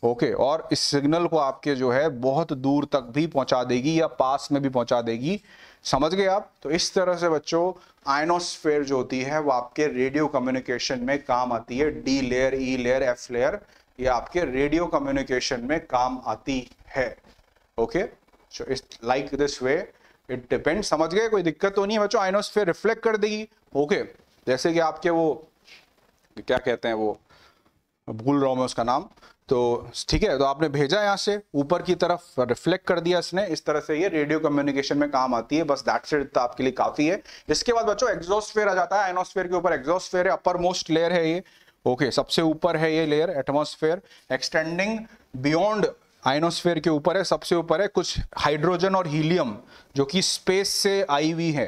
ओके और इस सिग्नल को आपके जो है बहुत दूर तक भी पहुंचा देगी या पास में भी पहुंचा देगी समझ गए आप तो इस तरह से बच्चों आइनोस्फेयर जो होती है वो आपके रेडियो कम्युनिकेशन में काम आती है D layer E layer F layer ये आपके रेडियो कम्युनिकेशन में काम आती है okay so it's like this way it depend समझ गए कोई दिक्कत तो नहीं है बच्चों आइनोस्फेयर रिफ्लेक्ट कर देगी ओके जैसे कि आपके वो क्या कहते हैं वो भूल रहा हूँ मैं उसका नाम तो ठीक है तो आपने भेजा यहाँ से ऊपर की तरफ रिफ्लेक्ट कर दिया इसने इस तरह से ये रेडियो कम्युनिकेशन में काम आती है बस दैट से तो आपके लिए काफी है इसके बाद बच्चों एग्जॉस्फेयर आ जाता है आइनोस्फेयर के ऊपर एग्जॉस्फेयर है अपर मोस्ट लेयर है ये ओके okay, सबसे ऊपर है ये layer atmosphere extending beyond ionosphere के ऊपर है सबसे ऊपर है कुछ हाइड्रोजन और हीलियम जो कि स्पेस से आई हुई है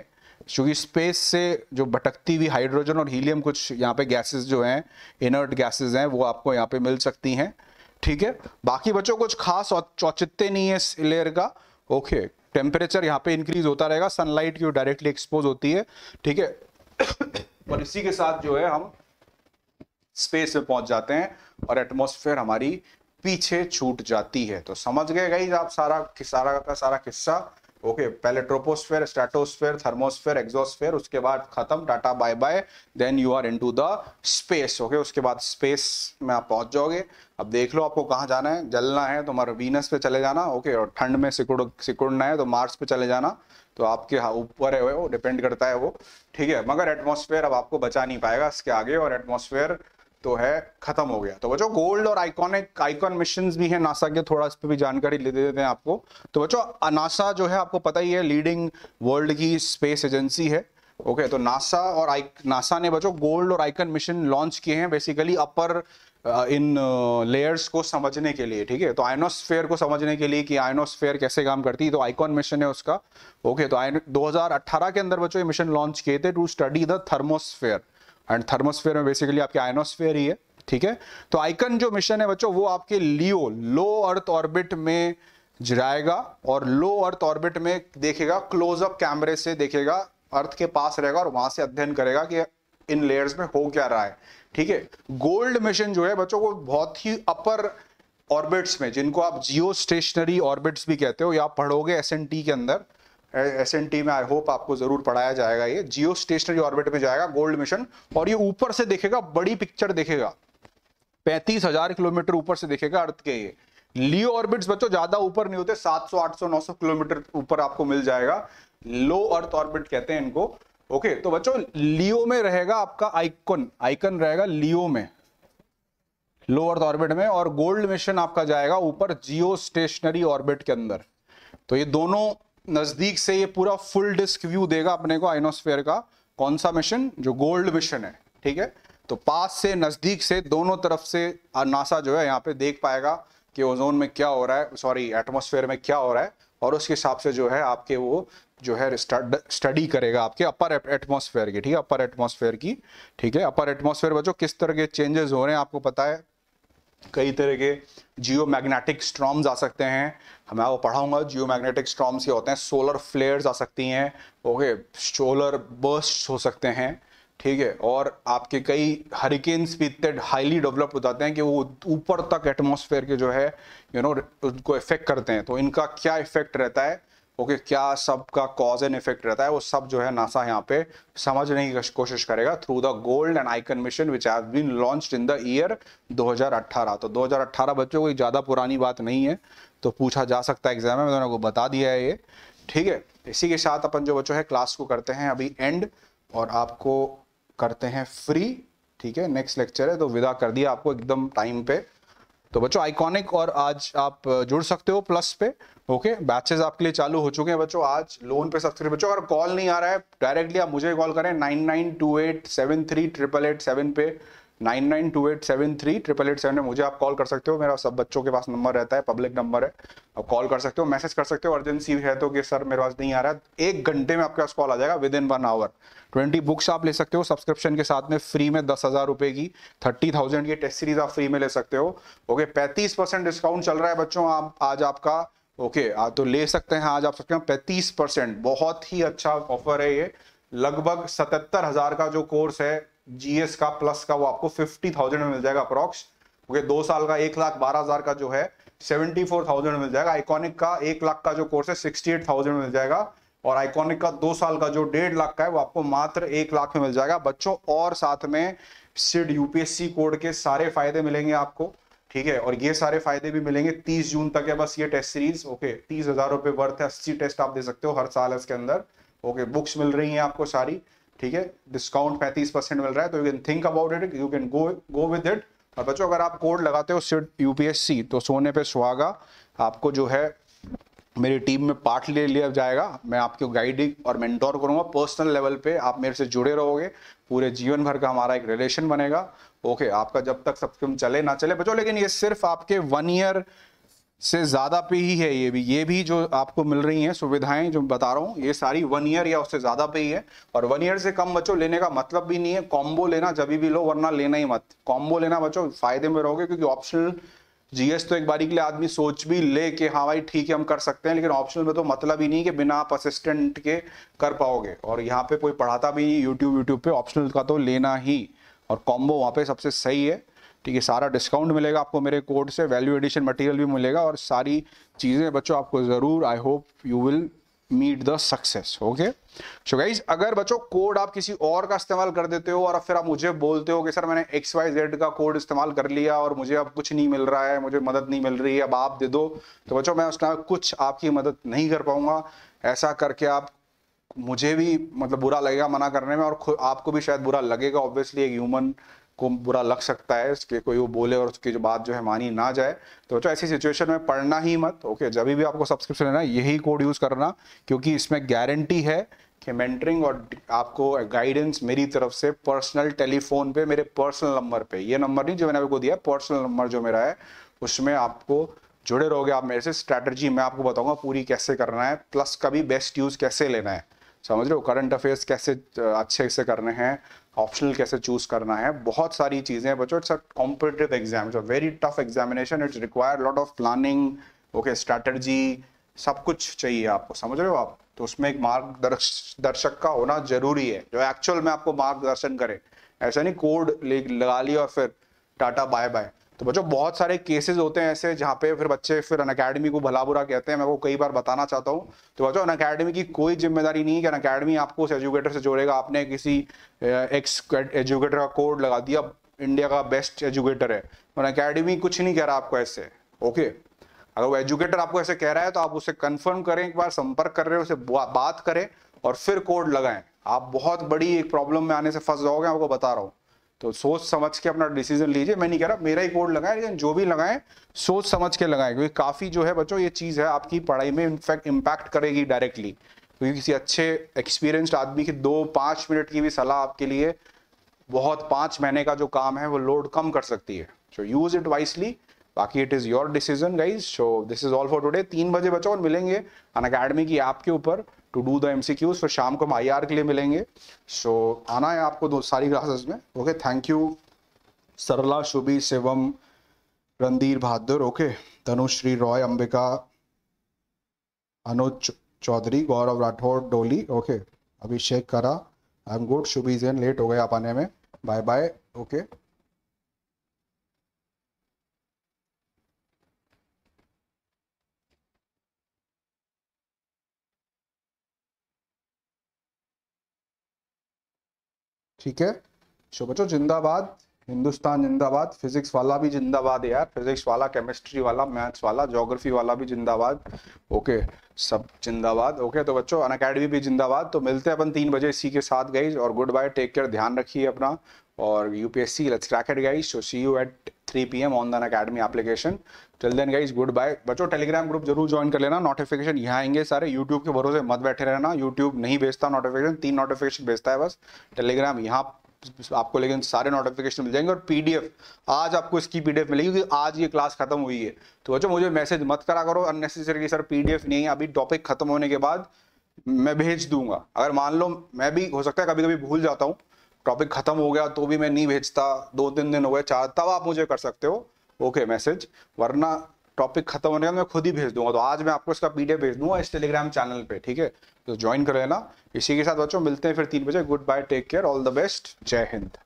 क्योंकि स्पेस से जो भटकती हुई हाइड्रोजन और हीलियम कुछ यहाँ पे गैसेस जो हैं इनर्ट गैसेस हैं वो आपको यहाँ पे मिल सकती हैं ठीक है बाकी बच्चों कुछ खास चौचित्य नहीं है इस लेयर का ओके टेम्परेचर यहाँ पे इंक्रीज होता रहेगा सनलाइट की डायरेक्टली एक्सपोज होती है ठीक है और इसी के साथ जो है हम स्पेस में पहुंच जाते हैं और एटमोसफेयर हमारी पीछे छूट जाती है तो समझ गए गई आप सारा सारा का सारा किस्सा ओके पहले ट्रोपोस्फेयर स्ट्रेटोस्फेयर थर्मोस्फेयर एग्जोस्फेयर उसके बाद खत्म tata bye bye then you are into the space okay उसके बाद स्पेस में आप पहुंच जाओगे अब देख लो आपको कहाँ जाना है जलना है तो हमारे वीनस पे चले जाना ओके okay, और ठंड में सिकुड़ सिकुड़ना है तो मार्स पे चले जाना तो आपके ऊपर है वो डिपेंड करता है वो ठीक है मगर एटमोसफेयर अब आपको बचा नहीं पाएगा इसके आगे और एटमोसफेयर तो है खत्म हो गया तो बच्चों गोल्ड और आइकॉनिक आइकॉन मिशन भी है नासा के थोड़ा इस पर भी जानकारी ले देते हैं आपको तो बच्चों नासा जो है आपको पता ही है लीडिंग वर्ल्ड की स्पेस एजेंसी है ओके okay, तो नासा और आई नासा ने बच्चों गोल्ड और आइकन मिशन लॉन्च किए हैं बेसिकली अपर इन लेयर्स को समझने के लिए ठीक है तो आयनोस्फेयर को समझने के लिए कि आयनोस्फेयर कैसे काम करती है तो आइकॉन मिशन है उसका ओके okay, तो आई 2018 के अंदर बच्चों ये मिशन लॉन्च किए थे to study the thermosphere and thermosphere में बेसिकली आपके आयनोस्फेयर ही है ठीक है तो आइकन जो मिशन है बच्चों वो आपके लियो लो अर्थ ऑर्बिट में जाएगा और लो अर्थ ऑर्बिट में देखेगा क्लोजअप कैमरे से देखेगा अर्थ के पास रहेगा और वहां से अध्ययन करेगा कि इन लेयर्स में हो क्या रहा है ठीक है गोल्ड मिशन जो है बच्चों को बहुत ही अपर ऑर्बिट्स में जिनको आप जियो स्टेशनरी ऑर्बिट्स भी कहते हो या आप पढ़ोगे एस के अंदर एस एन टी में आई होप आपको जरूर पढ़ाया जाएगा ये जियो स्टेशनरी ऑर्बिट में जाएगा गोल्ड मिशन और ये ऊपर से देखेगा बड़ी पिक्चर देखेगा पैंतीस हजार किलोमीटर ऊपर से देखेगा अर्थ के ये लियो ऑर्बिट्स बच्चों ज्यादा ऊपर नहीं होते 700, 800, 900 किलोमीटर ऊपर आपको मिल जाएगा लो अर्थ ऑर्बिट कहते हैं इनको ओके तो बच्चों लियो में रहेगा आपका आइकन आइकन रहेगा लियो में लो अर्थ ऑर्बिट में और गोल्ड मिशन आपका जाएगा ऊपर जियो स्टेशनरी ऑर्बिट के अंदर तो ये दोनों नज़दीक से ये पूरा फुल डिस्क व्यू देगा अपने को आइनोस्फेयर का कौन सा मिशन जो गोल्ड मिशन है ठीक है तो पास से नज़दीक से दोनों तरफ से नासा जो है यहाँ पे देख पाएगा कि ओजोन में क्या हो रहा है सॉरी एटमोसफेयर में क्या हो रहा है और उसके हिसाब से जो है आपके वो जो है स्टडी करेगा आपके अपर एटमोसफेयर की ठीक है अपर एटमोसफेयर की ठीक है अपर एटमोसफेयर बच्चों किस तरह के चेंजेस हो रहे हैं आपको पता है कई तरह के जियो मैग्नेटिक स्ट्रॉम्स आ सकते हैं मैं वो पढ़ाऊंगा जियो मैग्नेटिक स्ट्रॉम्स ये होते हैं सोलर फ्लेयर्स आ सकती हैं ओके सोलर बर्स्ट हो सकते हैं ठीक है और आपके कई हरिकेन्स भी इतने हाईली डेवलप हो जाते हैं कि वो ऊपर तक एटमोसफेयर के जो है यू you नो know, उनको इफेक्ट करते हैं तो इनका क्या इफेक्ट रहता है ओके okay, क्या सब का कॉज एंड इफेक्ट रहता है वो सब जो है नासा यहाँ पे समझने की कोशिश करेगा through the GOLD and ICON mission which have been launch in the year 2018 तो 2018 बच्चों कोई ज़्यादा पुरानी बात नहीं है तो पूछा जा सकता है एग्जाम में मैंने आपको बता दिया है ये ठीक है इसी के साथ अपन जो बच्चों है क्लास को करते हैं अभी एंड और आपको करते हैं फ्री ठीक है नेक्स्ट लेक्चर है तो विदा कर दिया आपको एकदम टाइम पे तो बच्चों आइकॉनिक और आज आप जुड़ सकते हो प्लस पे ओके बैचेस आपके लिए चालू हो चुके हैं बच्चों आज लोन पे सब्सक्रिप्शन बच्चों अगर कॉल नहीं आ रहा है डायरेक्टली आप मुझे कॉल करें nine nine two eight seven three triple eight seven पे nine nine two eight seven three triple eight seven में मुझे आप कॉल कर सकते हो मेरा सब बच्चों के पास नंबर रहता है पब्लिक नंबर है आप कॉल कर सकते हो मैसेज कर सकते हो अर्जेंसी है तो कि सर मेरे पास नहीं आ रहा है एक घंटे में आपके पास कॉल आ जाएगा within one hour twenty books आप ले सकते हो सब्सक्रिप्शन के साथ में फ्री में दस हज़ार रुपए की थर्टी थाउजेंड की टेस्ट सीरीज आप फ्री में ले सकते हो ओके पैंतीस परसेंट डिस्काउंट चल रहा है बच्चों आप आज आपका ओके आ, तो ले सकते हैं आज आप सकते हैं पैंतीस परसेंट बहुत ही अच्छा ऑफर है ये लगभग सतहत्तर हजार का जो कोर्स है जीएस का प्लस का वो आपको फिफ्टी थाउजेंड में मिल जाएगा अप्रॉक्स ओके दो साल का एक लाख बारह हजार का जो है सेवेंटी फोर थाउजेंड मिल जाएगा आइकॉनिक का एक लाख का जो कोर्स है सिक्सटी एट थाउजेंड मिल जाएगा और आइकॉनिक का दो साल का जो डेढ़ लाख का है वो आपको मात्र एक लाख में मिल जाएगा बच्चों और साथ में सिड यूपीएससी कोड के सारे फायदे मिलेंगे आपको ठीक है और ये सारे फायदे भी मिलेंगे तीस जून तक है बस ये टेस्ट सीरीज ओके तीस हजार रुपए वर्थ है अस्सी टेस्ट आप दे सकते हो हर साल इसके अंदर ओके बुक्स मिल रही हैं आपको सारी ठीक है डिस्काउंट पैंतीस परसेंट मिल रहा है तो you can think about it you can go go with it और बच्चों अगर आप कोड लगाते हो सिर्फ यूपीएससी तो सोने पे सुहागा आपको जो है मेरी टीम में पार्ट ले लिया जाएगा मैं आपको गाइडिंग और मेंटोर करूंगा पर्सनल लेवल पे आप मेरे से जुड़े रहोगे पूरे जीवन भर का हमारा एक रिलेशन बनेगा ओके आपका जब तक सब्सक्रिप्शन चले ना चले बच्चों लेकिन ये सिर्फ आपके वन ईयर year... से ज़्यादा पे ही है ये भी ये भी जो आपको मिल रही हैं सुविधाएं जो बता रहा हूँ ये सारी वन ईयर या उससे ज़्यादा पे ही है और वन ईयर से कम बच्चों लेने का मतलब भी नहीं है कॉम्बो लेना जब भी लो वरना लेना ही मत कॉम्बो लेना बच्चों फायदे में रहोगे क्योंकि ऑप्शनल जीएस तो एक बारी के लिए आदमी सोच भी ले कि हाँ भाई ठीक है हम कर सकते हैं लेकिन ऑप्शनल में तो मतलब ही नहीं कि बिना आप असिस्टेंट के कर पाओगे और यहाँ पे कोई पढ़ाता भी नहीं यूट्यूब यूट्यूब पे ऑप्शनल का तो लेना ही और कॉम्बो वहाँ पे सबसे सही है ठीक है सारा डिस्काउंट मिलेगा आपको मेरे कोड से वैल्यू एडिशन मटेरियल भी मिलेगा और सारी चीज़ें बच्चों आपको ज़रूर I hope you will meet the success okay so guys अगर बच्चों कोड आप किसी और का इस्तेमाल कर देते हो और फिर आप मुझे बोलते हो कि सर मैंने एक्स वाई जेड का कोड इस्तेमाल कर लिया और मुझे अब कुछ नहीं मिल रहा है मुझे मदद नहीं मिल रही है अब आप दे दो तो बच्चों मैं उसका कुछ आपकी मदद नहीं कर पाऊंगा ऐसा करके आप मुझे भी मतलब बुरा लगेगा मना करने में और आपको भी शायद बुरा लगेगा ऑब्वियसली एक ह्यूमन को बुरा लग सकता है इसके कोई वो बोले और उसकी जो बात जो है मानी ना जाए तो बच्चों ऐसी सिचुएशन में पढ़ना ही मत ओके जब भी आपको सब्सक्रिप्शन लेना यही कोड यूज़ करना क्योंकि इसमें गारंटी है कि मेंटरिंग और आपको गाइडेंस मेरी तरफ से पर्सनल टेलीफोन पे मेरे पर्सनल नंबर पे ये नंबर नहीं जो मैंने आपको दिया पर्सनल नंबर जो मेरा है उसमें आपको जुड़े रहोगे आप मेरे से स्ट्रैटेजी मैं आपको बताऊंगा पूरी कैसे करना है प्लस कभी बेस्ट यूज़ कैसे लेना है समझ रहे हो करंट अफेयर्स कैसे अच्छे से करने हैं ऑप्शनल कैसे चूज करना है बहुत सारी चीजें हैं बच्चों it's a competitive exam it's a very tough examination it's require lot of planning okay strategy सब कुछ चाहिए आपको समझ रहे हो आप तो उसमें एक मार्ग दर्शक का होना जरूरी है जो एक्चुअल में आपको मार्गदर्शन करे ऐसा नहीं कोड लगा लिया और फिर टाटा बाय बाय तो बच्चों बहुत सारे केसेस होते हैं ऐसे जहाँ पे फिर बच्चे फिर अन अकेडमी को भला बुरा कहते हैं मैं वो कई बार बताना चाहता हूँ तो बच्चों अन अकेडमी की कोई जिम्मेदारी नहीं कि अन अकेडमी आपको उस एजुकेटर से जोड़ेगा आपने किसी एक्स एजुकेटर का कोड लगा दिया इंडिया का बेस्ट एजुकेटर है अन अकेडमी कुछ नहीं कह रहा आपको ऐसे ओके अगर वो एजुकेटर आपको ऐसे कह रहा है तो आप उसे कन्फर्म करें एक बार संपर्क कर रहे हो उसे बात करें और फिर कोड लगाएं आप बहुत बड़ी एक प्रॉब्लम में आने से फंस जाओगे आपको बता रहा हूँ तो सोच समझ के अपना डिसीजन लीजिए मैं नहीं कह रहा मेरा ही कोड लगाएं लेकिन जो भी लगाएं सोच समझ के लगाएं क्योंकि काफ़ी जो है बच्चों ये चीज़ है आपकी पढ़ाई में इनफैक्ट इम्पैक्ट करेगी डायरेक्टली क्योंकि किसी अच्छे एक्सपीरियंस्ड आदमी की दो पाँच मिनट की भी सलाह आपके लिए बहुत पाँच महीने का जो काम है वो लोड कम कर सकती है सो यूज़ इट वाइसली बाकी it is your decision guys so this is all for today तीन बजे बच्चों और मिलेंगे अन की ऐप के ऊपर टू डू द एमसीक्यूज फिर शाम को हम आईआर के लिए मिलेंगे सो so, आना है आपको दो सारी क्लासेस में okay thank you Sarla Shubhi Shivam Randhir Bahadur okay Dhanushree Roy Ambika Anuj Chaudhary Gaurav Rathore Dolly okay Abhishek करा I am good Shubhi Jain late हो गए आप आने में बाय बाय ओके ठीक है सो तो बच्चों जिंदाबाद हिंदुस्तान जिंदाबाद फिजिक्स वाला भी जिंदाबाद है यार फिजिक्स वाला केमिस्ट्री वाला मैथ्स वाला जोग्राफी वाला भी जिंदाबाद ओके सब जिंदाबाद ओके तो बच्चों अन अकेडमी भी जिंदाबाद तो मिलते हैं अपन तीन बजे इसी के साथ गई और गुड बाय टेक केयर ध्यान रखिए अपना और UPSC let's crack it guys so see you at 3 pm on Unacademy application till then guys goodbye बच्चों टेलीग्राम ग्रुप जरूर ज्वाइन कर लेना नोटिफिकेशन यहाँ आएंगे सारे यूट्यूब के भरोसे मत बैठे रहना यूट्यूब नहीं भेजता नोटिफिकेशन तीन नोटिफिकेशन भेजता है बस टेलीग्राम यहाँ आपको लेकिन सारे नोटिफिकेशन मिल जाएंगे और पीडीएफ आज आपको इसकी पीडीएफ मिलेगी क्योंकि आज ये क्लास खत्म हुई है तो बच्चों मुझे मैसेज मत करा करो अननेसेसरी सर पीडीएफ नहीं है अभी टॉपिक खत्म होने के बाद मैं भेज दूंगा अगर मान लो मैं भी हो सकता है कभी कभी भूल जाता हूँ टॉपिक खत्म हो गया तो भी मैं नहीं भेजता दो तीन दिन हो गए चार तब आप मुझे कर सकते हो ओके मैसेज वरना टॉपिक खत्म होने का मैं खुद ही भेज दूंगा तो आज मैं आपको इसका पीडीएफ भेज दूंगा इस टेलीग्राम चैनल पे ठीक है तो ज्वाइन कर लेना इसी के साथ बच्चों मिलते हैं फिर तीन बजे goodbye take care all the best जय हिंद